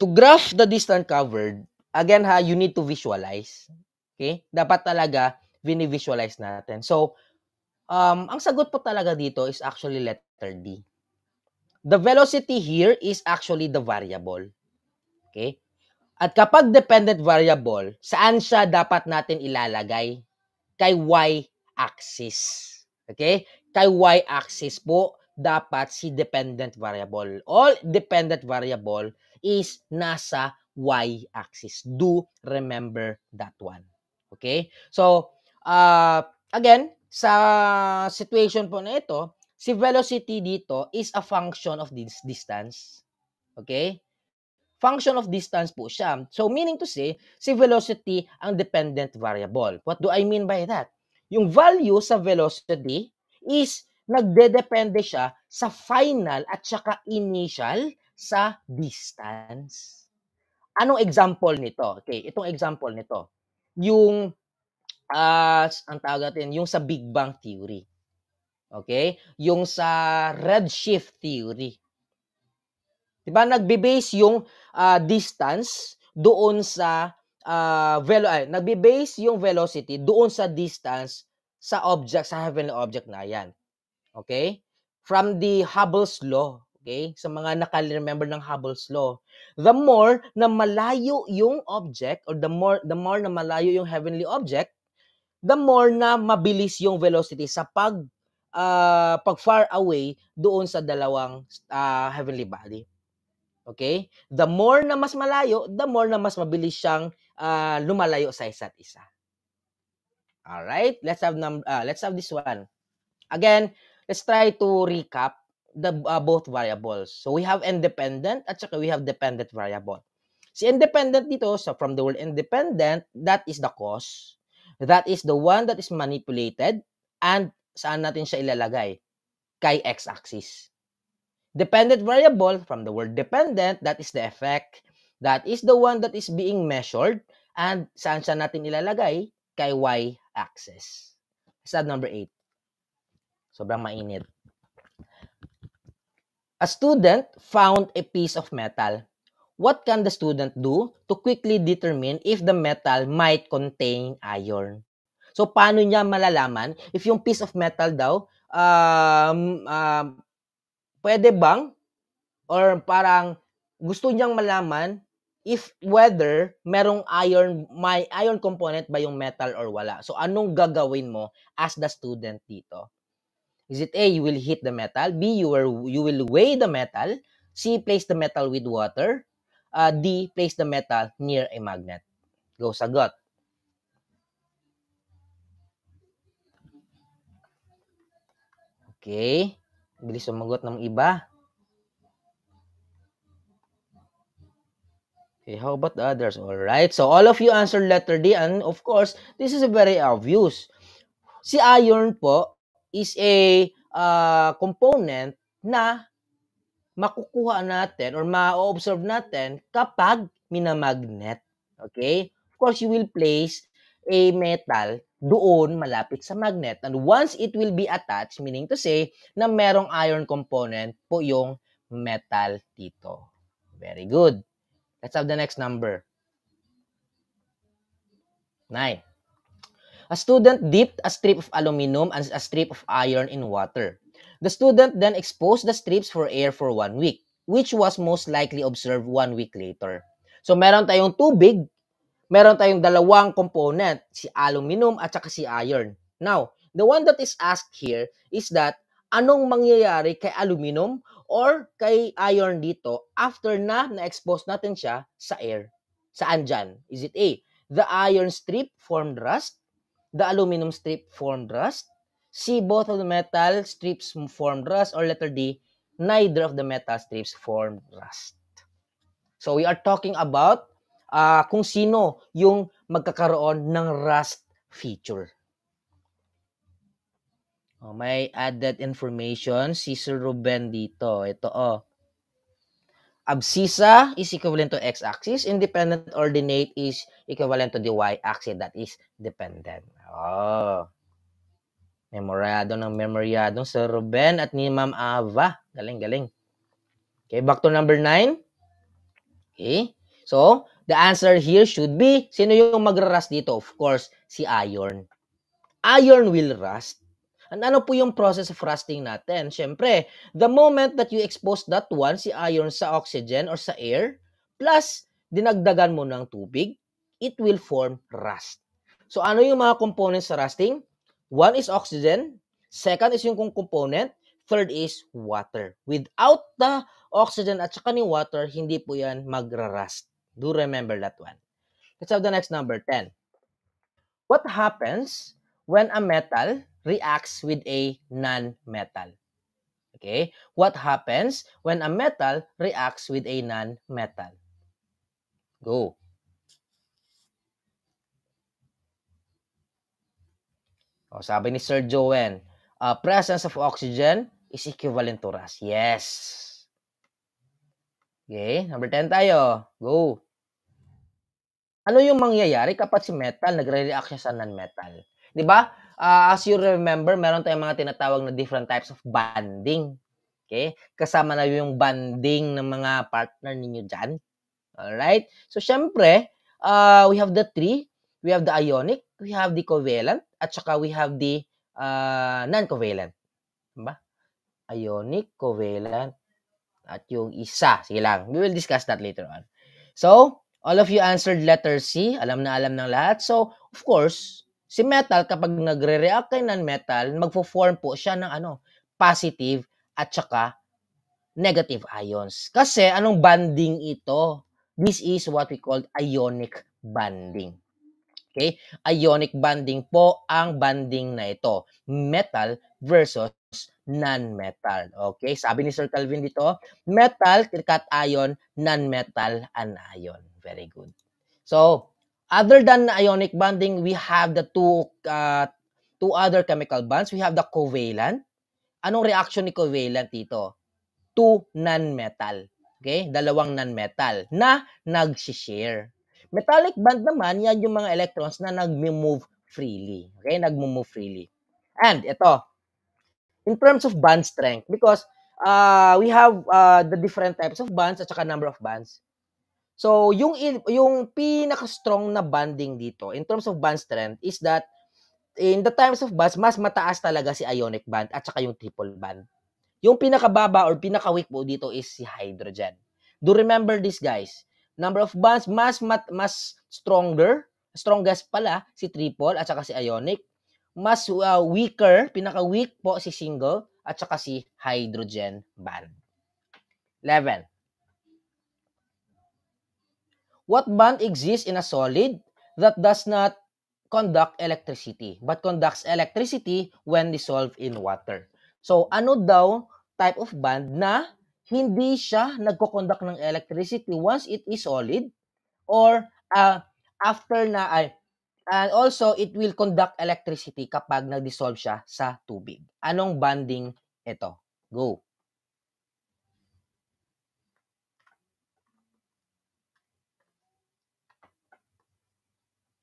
to graph the distance covered, again ha, you need to visualize. Okay? Dapat talaga, vini-visualize natin. So, Um, ang sagot po talaga dito is actually letter D. The velocity here is actually the variable. Okay? At kapag dependent variable, saan siya dapat natin ilalagay? Kay y-axis. Okay? Kay y-axis po dapat si dependent variable. All dependent variable is nasa y-axis. Do remember that one. Okay? So, uh, again, sa situation po na ito, si velocity dito is a function of this distance. Okay? Function of distance po siya. So, meaning to say, si velocity ang dependent variable. What do I mean by that? Yung value sa velocity is nagdedepende siya sa final at saka initial sa distance. Anong example nito? Okay, itong example nito. Yung uh, ang tawag natin, yung sa Big Bang Theory. Okay? Yung sa redshift theory. Diba? Nagbe-base yung uh, distance doon sa uh, velo ay, nagbe-base yung velocity doon sa distance sa object, sa heavenly object na yan. Okay? From the Hubble's law. Okay? Sa mga nakal-remember ng Hubble's law. The more na malayo yung object or the more the more na malayo yung heavenly object, the more na mabilis yung velocity sa pag uh, pag far away doon sa dalawang uh, heavenly body. Okay? The more na mas malayo, the more na mas mabilis siyang uh, lumalayo sa isa't isa. All right? Let's have num uh, let's have this one. Again, let's try to recap the uh, both variables. So we have independent at saka we have dependent variable. Si independent dito, so from the word independent, that is the cause. That is the one that is manipulated and saan natin siya ilalagay? Kay x-axis. Dependent variable, from the word dependent, that is the effect. That is the one that is being measured and saan siya natin ilalagay? Kay y-axis. Sad number 8. Sobrang mainit. A student found a piece of metal. What can the student do to quickly determine if the metal might contain iron? So, paano niya malalaman if yung piece of metal daw, um, um, pwede bang or parang gusto niyang malaman if whether merong iron may iron component ba yung metal or wala. So anong gagawin mo as the student dito? Is it A you will heat the metal, B you will you will weigh the metal, C place the metal with water, Uh, D. Place the metal near a magnet. Go sagot. Okay. Bilis sumagot ng iba. Okay, how about the others? All right. So all of you answer letter D and of course, this is a very obvious. Si iron po is a uh, component na makukuha natin or ma-observe natin kapag minamagnet. Okay? Of course, you will place a metal doon malapit sa magnet. And once it will be attached, meaning to say na merong iron component po yung metal dito. Very good. Let's have the next number. 9. A student dipped a strip of aluminum and a strip of iron in water. The student then exposed the strips for air for one week, which was most likely observed one week later. So meron tayong tubig, meron tayong dalawang component, si aluminum at saka si iron. Now, the one that is asked here is that anong mangyayari kay aluminum or kay iron dito after na na-expose natin siya sa air? Saan dyan? Is it A, the iron strip formed rust? The aluminum strip formed rust? C. Both of the metal strips form rust. Or letter D. Neither of the metal strips form rust. So we are talking about uh, kung sino yung magkakaroon ng rust feature. Oh, may added information si Sir Ruben dito. Ito oh. Abscissa is equivalent to x-axis. Independent ordinate is equivalent to the y-axis. That is dependent. Oh. Memorado ng memoryado Sir Ruben at ni Ma'am Ava. Galing, galing. Okay, back to number 9. Okay. So, the answer here should be, sino yung magra-rust dito? Of course, si iron. Iron will rust. And ano po yung process of rusting natin? Siyempre, the moment that you expose that one, si iron sa oxygen or sa air, plus dinagdagan mo ng tubig, it will form rust. So ano yung mga components sa rusting? One is oxygen, second is yung component, third is water. Without the oxygen at saka ni water, hindi po yan magrarust. Do remember that one. Let's have the next number, 10. What happens when a metal reacts with a non-metal? Okay? What happens when a metal reacts with a non-metal? Go. O, sabi ni Sir Joen, uh, presence of oxygen is equivalent to rust. Yes. Okay, number 10 tayo. Go. Ano yung mangyayari kapag si metal nagre-react siya sa non-metal? 'Di ba? Uh, as you remember, meron tayong mga tinatawag na different types of bonding. Okay? Kasama na yung bonding ng mga partner ninyo diyan. All right? So syempre, uh, we have the three, we have the ionic, we have the covalent, at saka we have the uh, non-covalent. Ba? Diba? Ionic covalent at yung isa. Sige lang. We will discuss that later on. So, all of you answered letter C. Alam na alam ng lahat. So, of course, si metal, kapag nagre-react kay non-metal, magpo-form po siya ng ano, positive at saka negative ions. Kasi anong bonding ito? This is what we call ionic bonding. Okay? Ionic bonding po ang bonding na ito. Metal versus non-metal. Okay? Sabi ni Sir Calvin dito, metal, cation, non-metal, anion. Very good. So, other than ionic bonding, we have the two uh, two other chemical bonds. We have the covalent. Anong reaction ni covalent dito? Two non-metal. Okay? Dalawang non-metal na nag-share. Metallic band naman, yan yung mga electrons na nag-move freely. Okay? Nag-move freely. And ito, in terms of band strength, because uh, we have uh, the different types of bands at saka number of bands. So, yung, yung pinaka-strong na banding dito in terms of band strength is that in the times of bands, mas mataas talaga si ionic band at saka yung triple band. Yung pinakababa or pinaka-weak po dito is si hydrogen. Do remember this guys number of bonds mas mat, mas stronger, strongest pala si triple at saka si ionic. Mas uh, weaker, pinaka weak po si single at saka si hydrogen bond. Level. What bond exists in a solid that does not conduct electricity but conducts electricity when dissolved in water? So ano daw type of bond na hindi siya nagko-conduct ng electricity once it is solid or uh, after na ay and also it will conduct electricity kapag nag-dissolve siya sa tubig. Anong bonding ito? Go.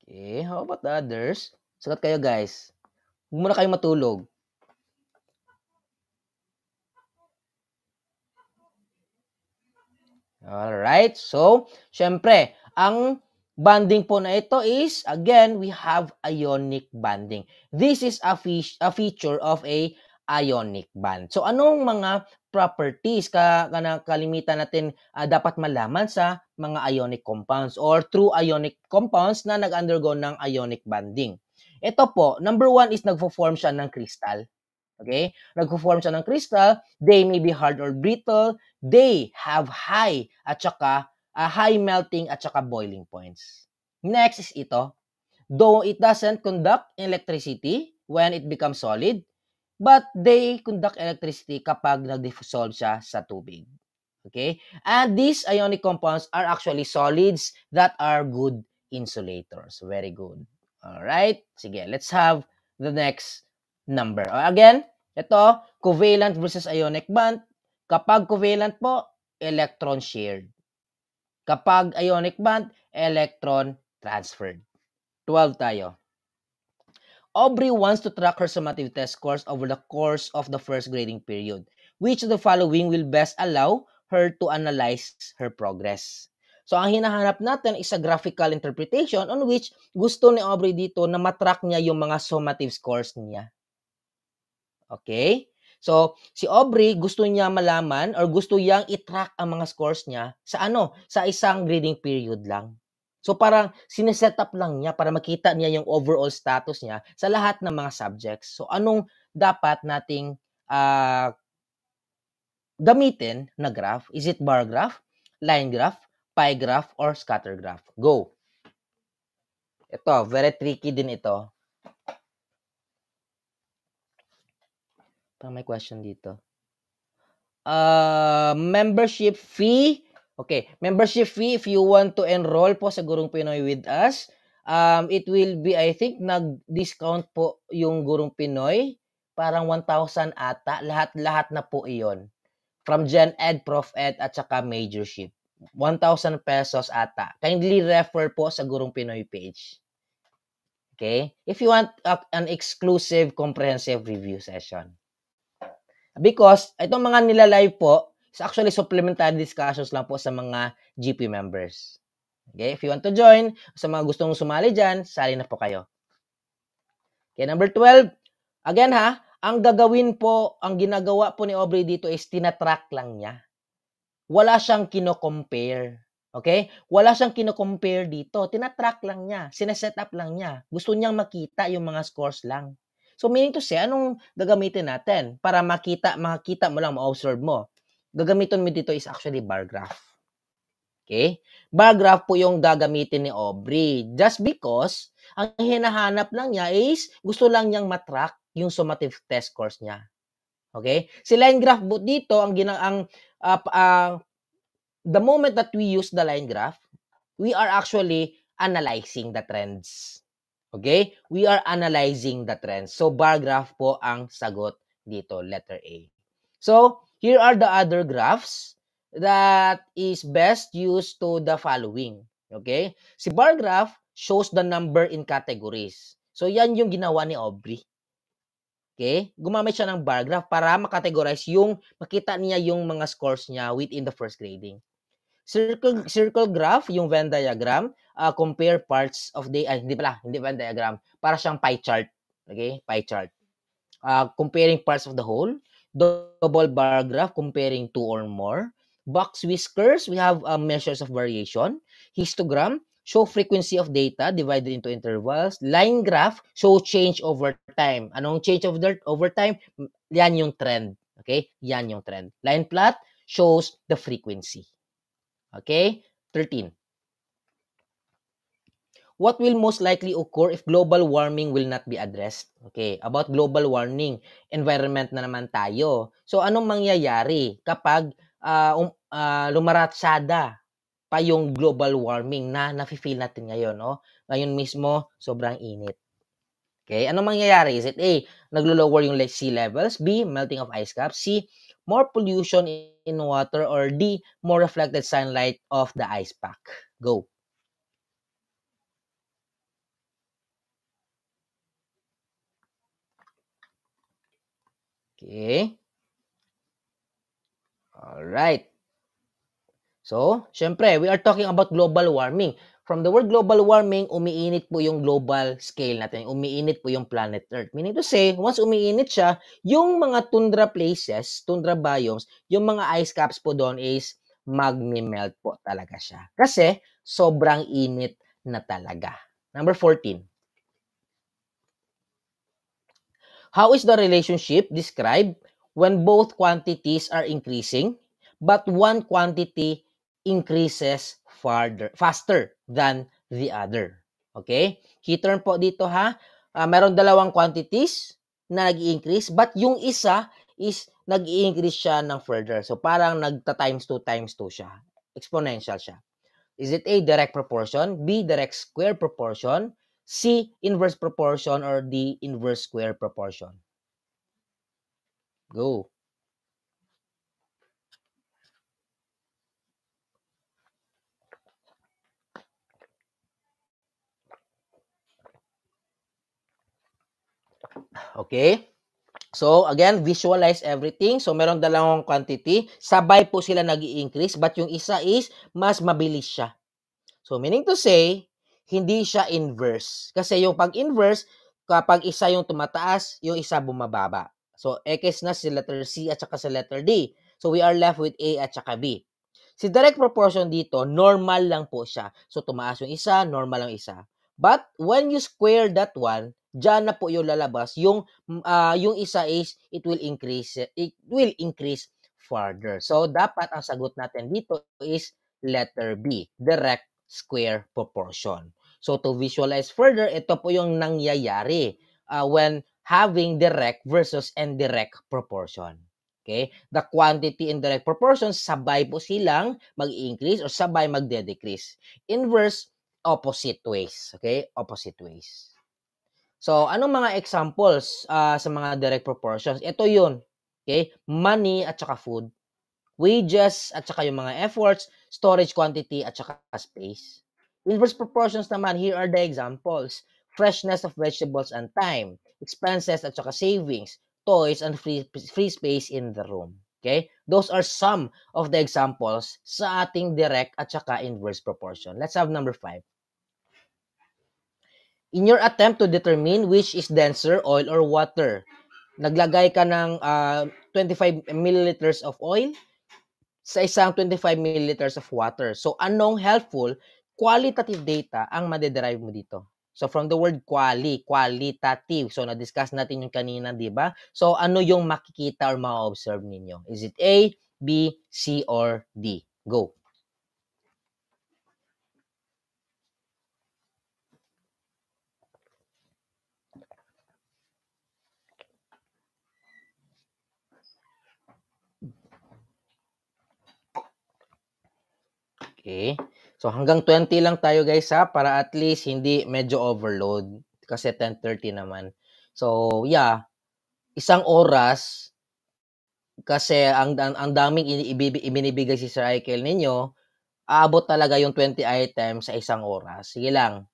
Okay, how about the others? Sagot kayo guys. Huwag muna kayong matulog. Alright, so syempre, ang bonding po na ito is, again, we have ionic bonding. This is a, fe a feature of a ionic bond. So anong mga properties ka, ka kalimitan natin uh, dapat malaman sa mga ionic compounds or true ionic compounds na nag-undergo ng ionic bonding? Ito po, number one is nagfo-form siya ng crystal. Okay? Nagpo-form siya ng crystal. They may be hard or brittle. They have high at saka uh, high melting at saka boiling points. Next is ito. Though it doesn't conduct electricity when it becomes solid, but they conduct electricity kapag nag-dissolve siya sa tubig. Okay? And these ionic compounds are actually solids that are good insulators. Very good. All right? Sige, let's have the next number. again, ito, covalent versus ionic bond. Kapag covalent po, electron shared. Kapag ionic bond, electron transferred. 12 tayo. Aubrey wants to track her summative test scores over the course of the first grading period. Which of the following will best allow her to analyze her progress? So, ang hinahanap natin is a graphical interpretation on which gusto ni Aubrey dito na matrack niya yung mga summative scores niya. Okay? So, si Aubrey gusto niya malaman or gusto niyang i-track ang mga scores niya sa ano? Sa isang grading period lang. So, parang sineset up lang niya para makita niya yung overall status niya sa lahat ng mga subjects. So, anong dapat nating uh, gamitin na graph? Is it bar graph, line graph, pie graph, or scatter graph? Go! Ito, very tricky din ito. Parang may question dito. Uh, membership fee. Okay, membership fee if you want to enroll po sa Gurong Pinoy with us, um, it will be, I think, nag-discount po yung Gurong Pinoy. Parang 1,000 ata. Lahat-lahat na po iyon. From Gen Ed, Prof Ed, at saka majorship. 1,000 pesos ata. Kindly refer po sa Gurong Pinoy page. Okay? If you want uh, an exclusive comprehensive review session. Because itong mga nila-live po is actually supplementary discussions lang po sa mga GP members. Okay? If you want to join, sa mga gustong sumali dyan, sali na po kayo. Okay, number 12. Again ha, ang gagawin po, ang ginagawa po ni Aubrey dito is tinatrack lang niya. Wala siyang kino-compare. Okay? Wala siyang kino-compare dito. Tinatrack lang niya. Sineset up lang niya. Gusto niyang makita yung mga scores lang. So meaning to say, anong gagamitin natin para makita, makita mo lang, ma-observe mo? Gagamitin mo dito is actually bar graph. Okay? Bar graph po yung gagamitin ni Aubrey. Just because, ang hinahanap lang niya is gusto lang niyang matrack yung summative test scores niya. Okay? Si line graph po dito, ang, ginang, ang uh, uh, the moment that we use the line graph, we are actually analyzing the trends. Okay? We are analyzing the trends. So, bar graph po ang sagot dito, letter A. So, here are the other graphs that is best used to the following. Okay? Si bar graph shows the number in categories. So, yan yung ginawa ni Aubrey. Okay? Gumamit siya ng bar graph para makategorize yung, makita niya yung mga scores niya within the first grading circle circle graph, yung Venn diagram, uh, compare parts of the ay, hindi pala, hindi Venn diagram, para siyang pie chart. Okay? Pie chart. Uh, comparing parts of the whole, double bar graph comparing two or more, box whiskers, we have uh, measures of variation, histogram, show frequency of data divided into intervals, line graph, show change over time. Anong change of over, over time? Yan yung trend. Okay? Yan yung trend. Line plot shows the frequency. Okay? 13. What will most likely occur if global warming will not be addressed? Okay, about global warming, environment na naman tayo. So anong mangyayari kapag uh, um, uh, lumaratsada pa yung global warming na nafe-feel natin ngayon, no? Ngayon mismo sobrang init. Okay, anong mangyayari? Is it A, naglo-lower yung sea levels, B, melting of ice caps, C, more pollution in water or D, more reflected sunlight of the ice pack. Go. Okay. All right. So, syempre, we are talking about global warming. From the word global warming, umiinit po yung global scale natin. Umiinit po yung planet Earth. Meaning to say, once umiinit siya, yung mga tundra places, tundra biomes, yung mga ice caps po doon is magmi melt po talaga siya. Kasi sobrang init na talaga. Number 14. How is the relationship described when both quantities are increasing but one quantity increases farther, faster than the other. Okay? Key term po dito ha. Uh, meron dalawang quantities na nag increase but yung isa is nag increase siya ng further. So parang nagta times 2 times 2 siya. Exponential siya. Is it A, direct proportion? B, direct square proportion? C, inverse proportion? Or D, inverse square proportion? Go. Okay? So, again, visualize everything. So, meron dalawang quantity. Sabay po sila nag i increase but yung isa is, mas mabilis siya. So, meaning to say, hindi siya inverse. Kasi yung pag-inverse, kapag isa yung tumataas, yung isa bumababa. So, X na si letter C at saka si letter D. So, we are left with A at saka B. Si direct proportion dito, normal lang po siya. So, tumaas yung isa, normal ang isa. But, when you square that one, diyan na po yung lalabas. Yung uh, yung isa is it will increase it will increase further. So dapat ang sagot natin dito is letter B, direct square proportion. So to visualize further, ito po yung nangyayari uh, when having direct versus indirect proportion. Okay? The quantity in direct proportion, sabay po silang mag-increase or sabay magde-decrease. Inverse, opposite ways. Okay? Opposite ways. So, anong mga examples uh, sa mga direct proportions? Ito yun. Okay? Money at saka food. Wages at saka yung mga efforts. Storage quantity at saka space. Inverse proportions naman, here are the examples. Freshness of vegetables and time. Expenses at saka savings. Toys and free, free space in the room. Okay? Those are some of the examples sa ating direct at saka inverse proportion. Let's have number 5. In your attempt to determine which is denser, oil or water, naglagay ka ng uh, ah, 25 milliliters of oil sa isang 25 milliliters of water. So, anong helpful qualitative data ang madederive mo dito? So, from the word quali, qualitative. So, na-discuss natin yung kanina, di ba? So, ano yung makikita or ma-observe ninyo? Is it A, B, C, or D? Go. Okay? So hanggang 20 lang tayo guys ha para at least hindi medyo overload kasi 10:30 naman. So yeah, isang oras kasi ang ang, ang daming ibinibigay si Sir Michael ninyo, aabot talaga yung 20 items sa isang oras. Sige lang.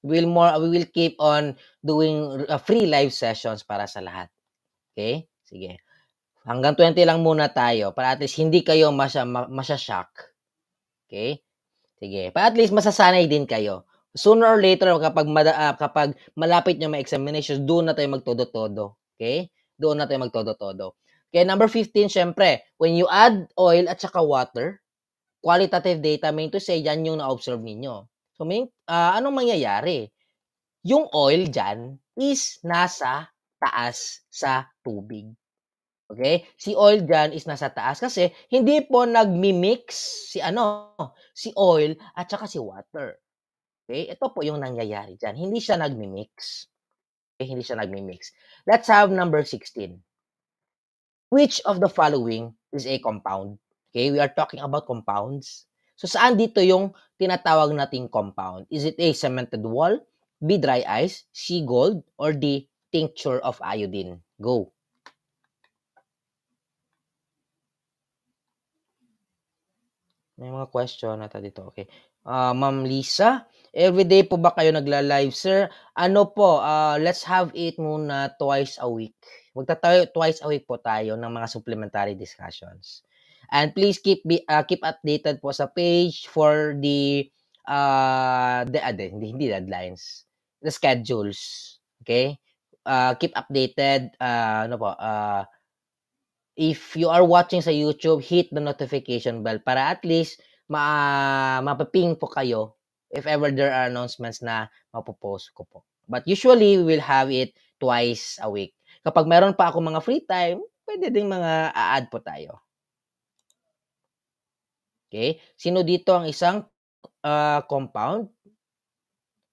We will more we will keep on doing uh, free live sessions para sa lahat. Okay? Sige. Hanggang 20 lang muna tayo para at least hindi kayo masya, masya shock Okay? Sige. Pa at least masasanay din kayo. Sooner or later, kapag, uh, kapag malapit nyo may examinations, doon na tayo magtodo-todo. Okay? Doon na tayo magtodo-todo. Okay, number 15, syempre, when you add oil at saka water, qualitative data, main to say, yan yung na-observe ninyo. So, main, uh, ah, anong mangyayari? Yung oil diyan is nasa taas sa tubig. Okay? Si oil dyan is nasa taas kasi hindi po nagmi-mix si ano, si oil at saka si water. Okay? Ito po yung nangyayari dyan. Hindi siya nagmi-mix. Okay? Hindi siya nagmi-mix. Let's have number 16. Which of the following is a compound? Okay? We are talking about compounds. So, saan dito yung tinatawag nating compound? Is it A, cemented wall? B, dry ice? C, gold? Or D, tincture of iodine? Go. May mga question ata dito. Okay. Uh, Ma'am Lisa, everyday po ba kayo nagla-live, sir? Ano po, uh, let's have it muna twice a week. Magtatayo twice a week po tayo ng mga supplementary discussions. And please keep be, uh, keep updated po sa page for the uh the, uh, the hindi, hindi deadlines, the schedules. Okay? Uh, keep updated uh, ano po, uh, if you are watching sa YouTube, hit the notification bell para at least ma mapaping po kayo if ever there are announcements na mapopost ko po. But usually, we will have it twice a week. Kapag meron pa ako mga free time, pwede ding mga a-add po tayo. Okay? Sino dito ang isang uh, compound?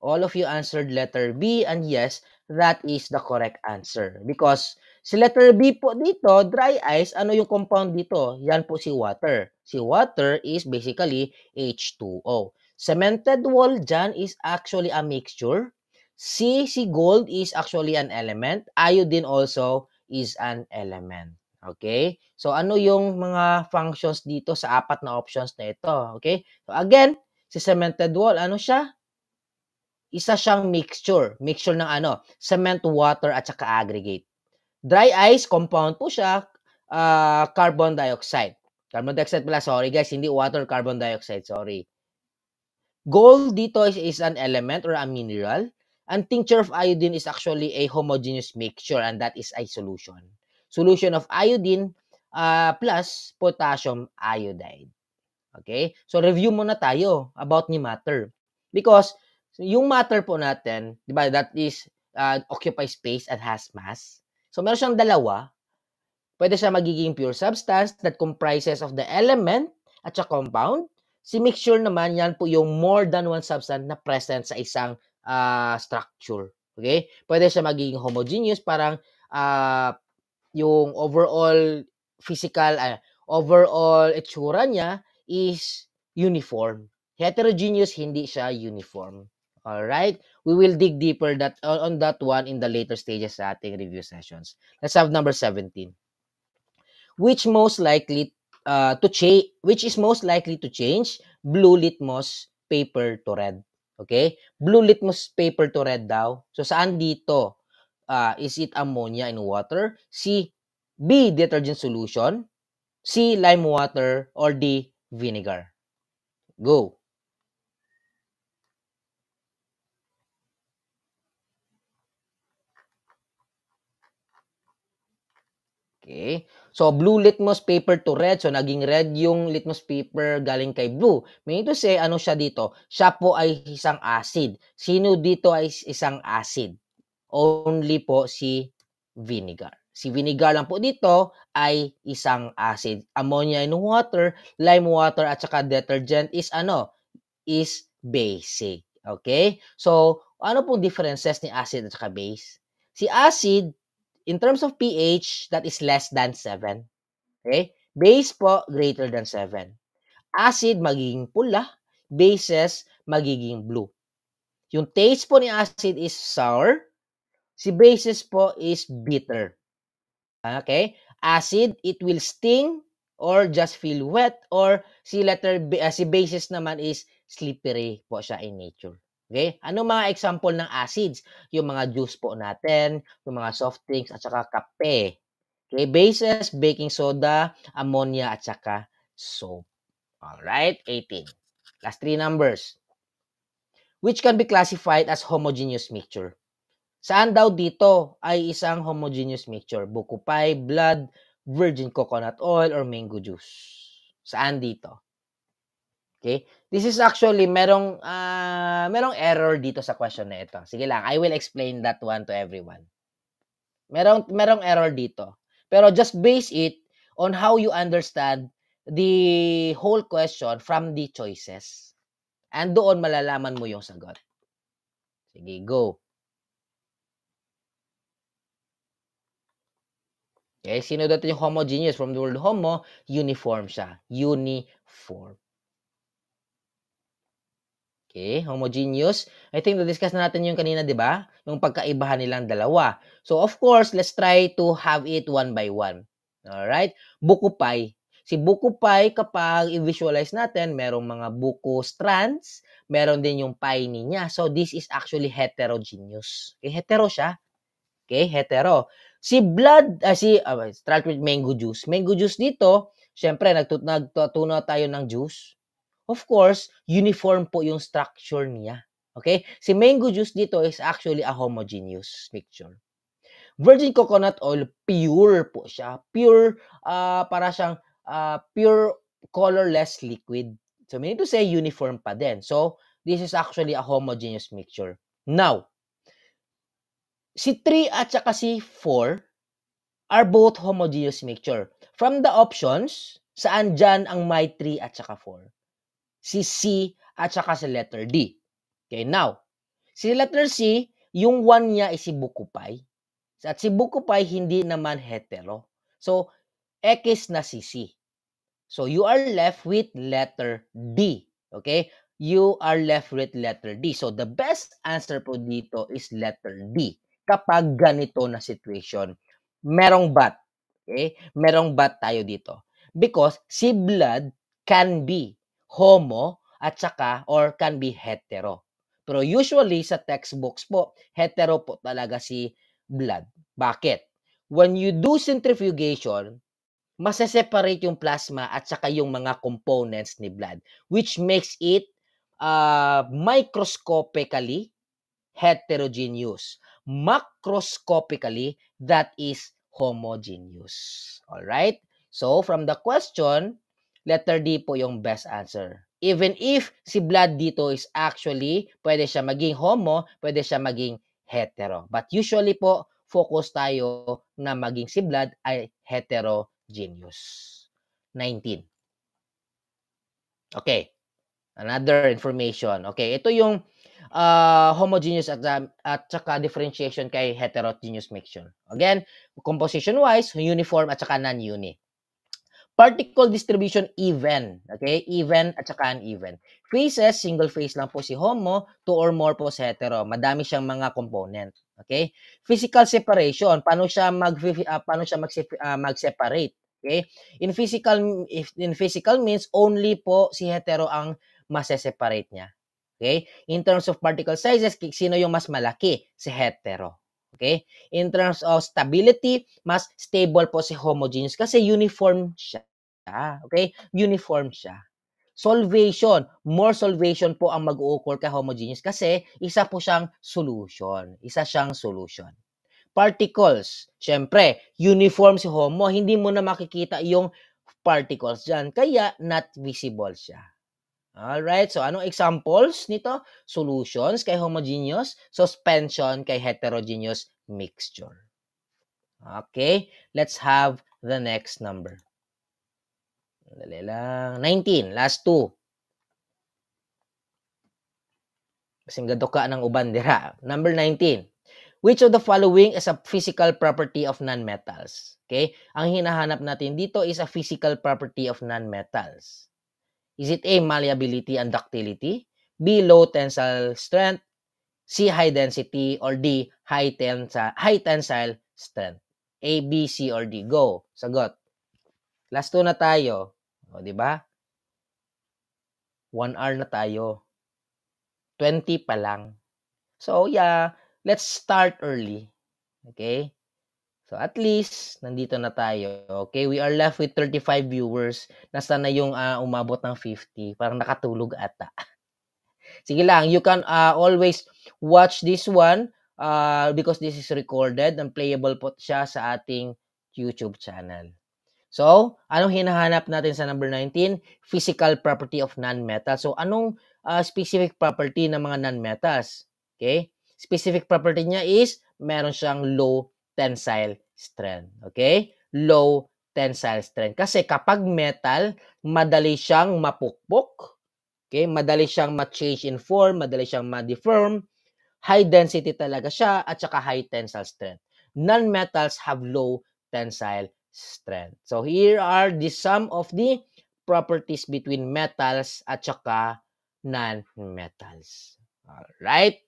All of you answered letter B and yes, that is the correct answer. Because Si letter B po dito, dry ice, ano yung compound dito? Yan po si water. Si water is basically H2O. Cemented wall dyan is actually a mixture. C, si gold is actually an element. Iodine also is an element. Okay? So, ano yung mga functions dito sa apat na options na ito? Okay? So, again, si cemented wall, ano siya? Isa siyang mixture. Mixture ng ano? Cement, water, at saka aggregate. Dry ice compound po siya, uh, carbon dioxide. Carbon dioxide pala, sorry guys, hindi water, carbon dioxide, sorry. Gold dito is, is an element or a mineral. And tincture of iodine is actually a homogeneous mixture and that is a solution. Solution of iodine uh, plus potassium iodide. Okay? So review muna tayo about ni matter. Because yung matter po natin, 'di ba, that is uh, occupy space and has mass. So meron siyang dalawa. Pwede siya magiging pure substance that comprises of the element at sa compound. Si mixture naman, yan po yung more than one substance na present sa isang uh, structure. Okay? Pwede siya magiging homogeneous, parang uh, yung overall physical, uh, overall itsura niya is uniform. Heterogeneous, hindi siya uniform. All right? We will dig deeper that on that one in the later stages sa ating review sessions. Let's have number 17. Which most likely uh, to change which is most likely to change blue litmus paper to red. Okay? Blue litmus paper to red daw. So saan dito? Uh, is it ammonia in water? C. B. Detergent solution. C. Lime water. Or D. Vinegar. Go. Okay? So, blue litmus paper to red. So, naging red yung litmus paper galing kay blue. Meaning to say, ano siya dito? Siya po ay isang acid. Sino dito ay isang acid? Only po si vinegar. Si vinegar lang po dito ay isang acid. Ammonia in water, lime water, at saka detergent is ano? Is basic. Okay? So, ano pong differences ni acid at saka base? Si acid, in terms of pH, that is less than 7. Okay? Base po, greater than 7. Acid, magiging pula. Bases, magiging blue. Yung taste po ni acid is sour. Si bases po is bitter. Okay? Acid, it will sting or just feel wet or si letter uh, si bases naman is slippery po siya in nature. Okay? Ano mga example ng acids? Yung mga juice po natin, yung mga soft drinks, at saka kape. Okay? Bases, baking soda, ammonia, at saka soap. Alright? 18. Last three numbers. Which can be classified as homogeneous mixture. Saan daw dito ay isang homogeneous mixture? Buko pie, blood, virgin coconut oil, or mango juice. Saan dito? Okay? This is actually merong uh, merong error dito sa question na ito. Sige lang, I will explain that one to everyone. Merong merong error dito. Pero just base it on how you understand the whole question from the choices. And doon malalaman mo yung sagot. Sige, go. Okay, sino dito yung homogeneous from the word homo? Uniform siya. Uniform. Okay, homogeneous. I think na-discuss na natin yung kanina, di ba? Yung pagkaibahan nilang dalawa. So, of course, let's try to have it one by one. Alright? Buko pie. Si buko pie, kapag i-visualize natin, merong mga buko strands, meron din yung pie niya. So, this is actually heterogeneous. Okay, hetero siya. Okay, hetero. Si blood, uh, si, uh, ah, start with mango juice. Mango juice dito, syempre, nagtut tayo ng juice. Of course, uniform po yung structure niya. Okay? Si mango juice dito is actually a homogeneous mixture. Virgin coconut oil, pure po siya. Pure, uh, para siyang uh, pure colorless liquid. So, meaning to say, uniform pa din. So, this is actually a homogeneous mixture. Now, si 3 at saka si 4 are both homogeneous mixture. From the options, saan dyan ang my 3 at saka 4? si C at saka si letter D. Okay, now, si letter C, yung one niya ay si Bukupay. At si Bukupay hindi naman hetero. So, X na si C. So, you are left with letter D. Okay? You are left with letter D. So, the best answer po dito is letter D. Kapag ganito na situation, merong bat. Okay? Merong bat tayo dito. Because si blood can be homo at saka or can be hetero. Pero usually sa textbooks po, hetero po talaga si blood. Bakit? When you do centrifugation, maseseparate yung plasma at saka yung mga components ni blood which makes it uh, microscopically heterogeneous. Macroscopically, that is homogeneous. All right? So from the question, Letter D po yung best answer. Even if si blood dito is actually, pwede siya maging homo, pwede siya maging hetero. But usually po, focus tayo na maging si blood ay heterogeneous. 19. Okay. Another information. Okay, ito yung uh, homogeneous at, um, at saka differentiation kay heterogeneous mixture. Again, composition-wise, uniform at saka non-uni particle distribution even. Okay? Even at saka uneven. Faces, single face lang po si homo, two or more po si hetero. Madami siyang mga component. Okay? Physical separation, paano siya mag uh, paano siya mag uh, ah, mag-separate? Okay? In physical if in physical means only po si hetero ang ma-separate niya. Okay? In terms of particle sizes, sino yung mas malaki? Si hetero. Okay? In terms of stability, mas stable po si homogeneous kasi uniform siya ka. Okay? Uniform siya. Solvation. More solvation po ang mag-occur kay homogeneous kasi isa po siyang solution. Isa siyang solution. Particles. Siyempre, uniform si homo. Hindi mo na makikita yung particles dyan. Kaya, not visible siya. Alright, so anong examples nito? Solutions kay homogeneous, suspension kay heterogeneous mixture. Okay, let's have the next number. Dali lang. 19. Last two. Kasing gadoka ng uban dira. Number 19. Which of the following is a physical property of nonmetals? Okay? Ang hinahanap natin dito is a physical property of nonmetals. Is it A, malleability and ductility? B, low tensile strength? C, high density? Or D, high, tensile, high tensile strength? A, B, C, or D? Go. Sagot. Last two na tayo. O, di ba? One hour na tayo. 20 pa lang. So, yeah, let's start early. Okay? So, at least, nandito na tayo. Okay? We are left with 35 viewers. Nasaan na yung uh, umabot ng 50? Parang nakatulog ata. (laughs) Sige lang, you can uh, always watch this one uh, because this is recorded and playable po siya sa ating YouTube channel. So, anong hinahanap natin sa number 19? Physical property of non-metal. So, anong uh, specific property ng mga non-metals? Okay? Specific property niya is meron siyang low tensile strength. Okay? Low tensile strength. Kasi kapag metal, madali siyang mapukpok. Okay? Madali siyang ma-change in form, madali siyang ma-deform. High density talaga siya at saka high tensile strength. Non-metals have low tensile strength. So here are the sum of the properties between metals at saka non-metals. Alright?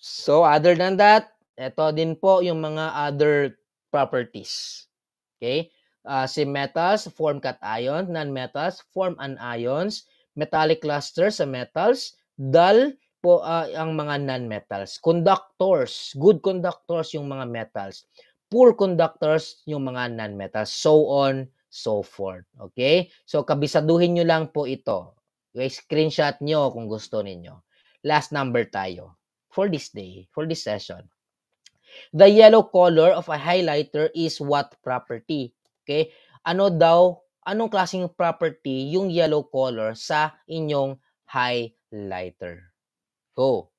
So other than that, ito din po yung mga other properties. Okay? Uh, si metals form cation, non-metals form anions, metallic clusters sa metals, dull po uh, ang mga non-metals. Conductors, good conductors yung mga metals poor conductors, yung mga nonmetals. So on, so forth. Okay? So, kabisaduhin nyo lang po ito. Okay, screenshot nyo kung gusto ninyo. Last number tayo for this day, for this session. The yellow color of a highlighter is what property? Okay? Ano daw, anong klaseng property yung yellow color sa inyong highlighter? Go.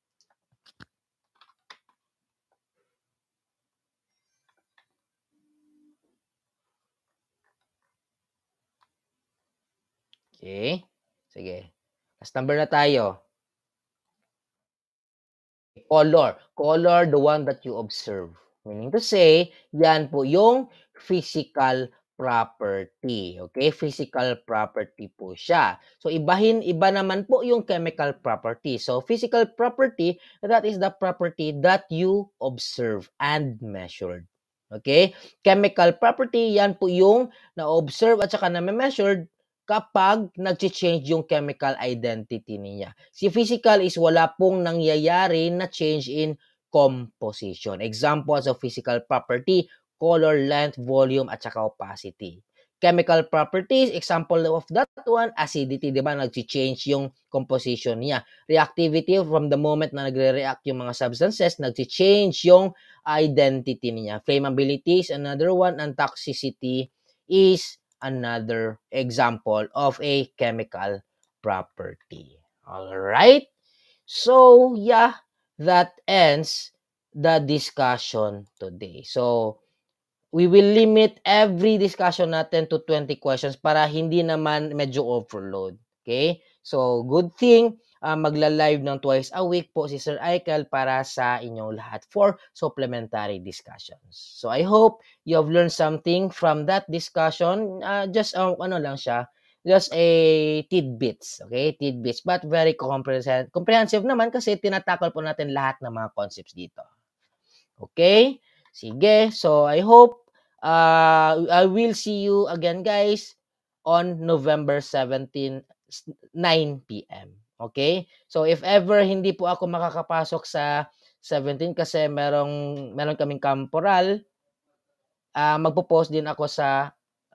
Okay? Sige. Last number na tayo. Color. Color, the one that you observe. Meaning to say, yan po yung physical property. Okay? Physical property po siya. So, ibahin, iba naman po yung chemical property. So, physical property, that is the property that you observe and measured. Okay? Chemical property, yan po yung na-observe at saka na-measured kapag nag-change yung chemical identity niya. Si physical is wala pong nangyayari na change in composition. Examples of physical property, color, length, volume, at saka opacity. Chemical properties, example of that one, acidity, di ba? Nag-change yung composition niya. Reactivity, from the moment na nagre-react yung mga substances, nag-change yung identity niya. Flammability is another one, and toxicity is another example of a chemical property. All right? So, yeah, that ends the discussion today. So, we will limit every discussion natin to 20 questions para hindi naman medyo overload. Okay? So, good thing uh, magla-live ng twice a week po si Sir Aikel para sa inyong lahat for supplementary discussions. So I hope you have learned something from that discussion. Uh, just um, ano lang siya, just a tidbits, okay? Tidbits but very comprehensive. Comprehensive naman kasi tinatakol po natin lahat ng mga concepts dito. Okay? Sige. So I hope uh, I will see you again guys on November 17 9 p.m. Okay? So if ever hindi po ako makakapasok sa 17 kasi merong meron kaming temporal, uh, ah, magpo-post din ako sa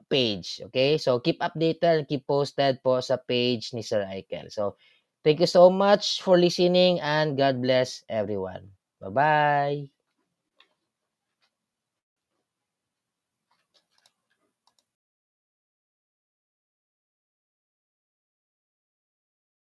page. Okay? So keep updated, keep posted po sa page ni Sir Ikel. So thank you so much for listening and God bless everyone. Bye-bye.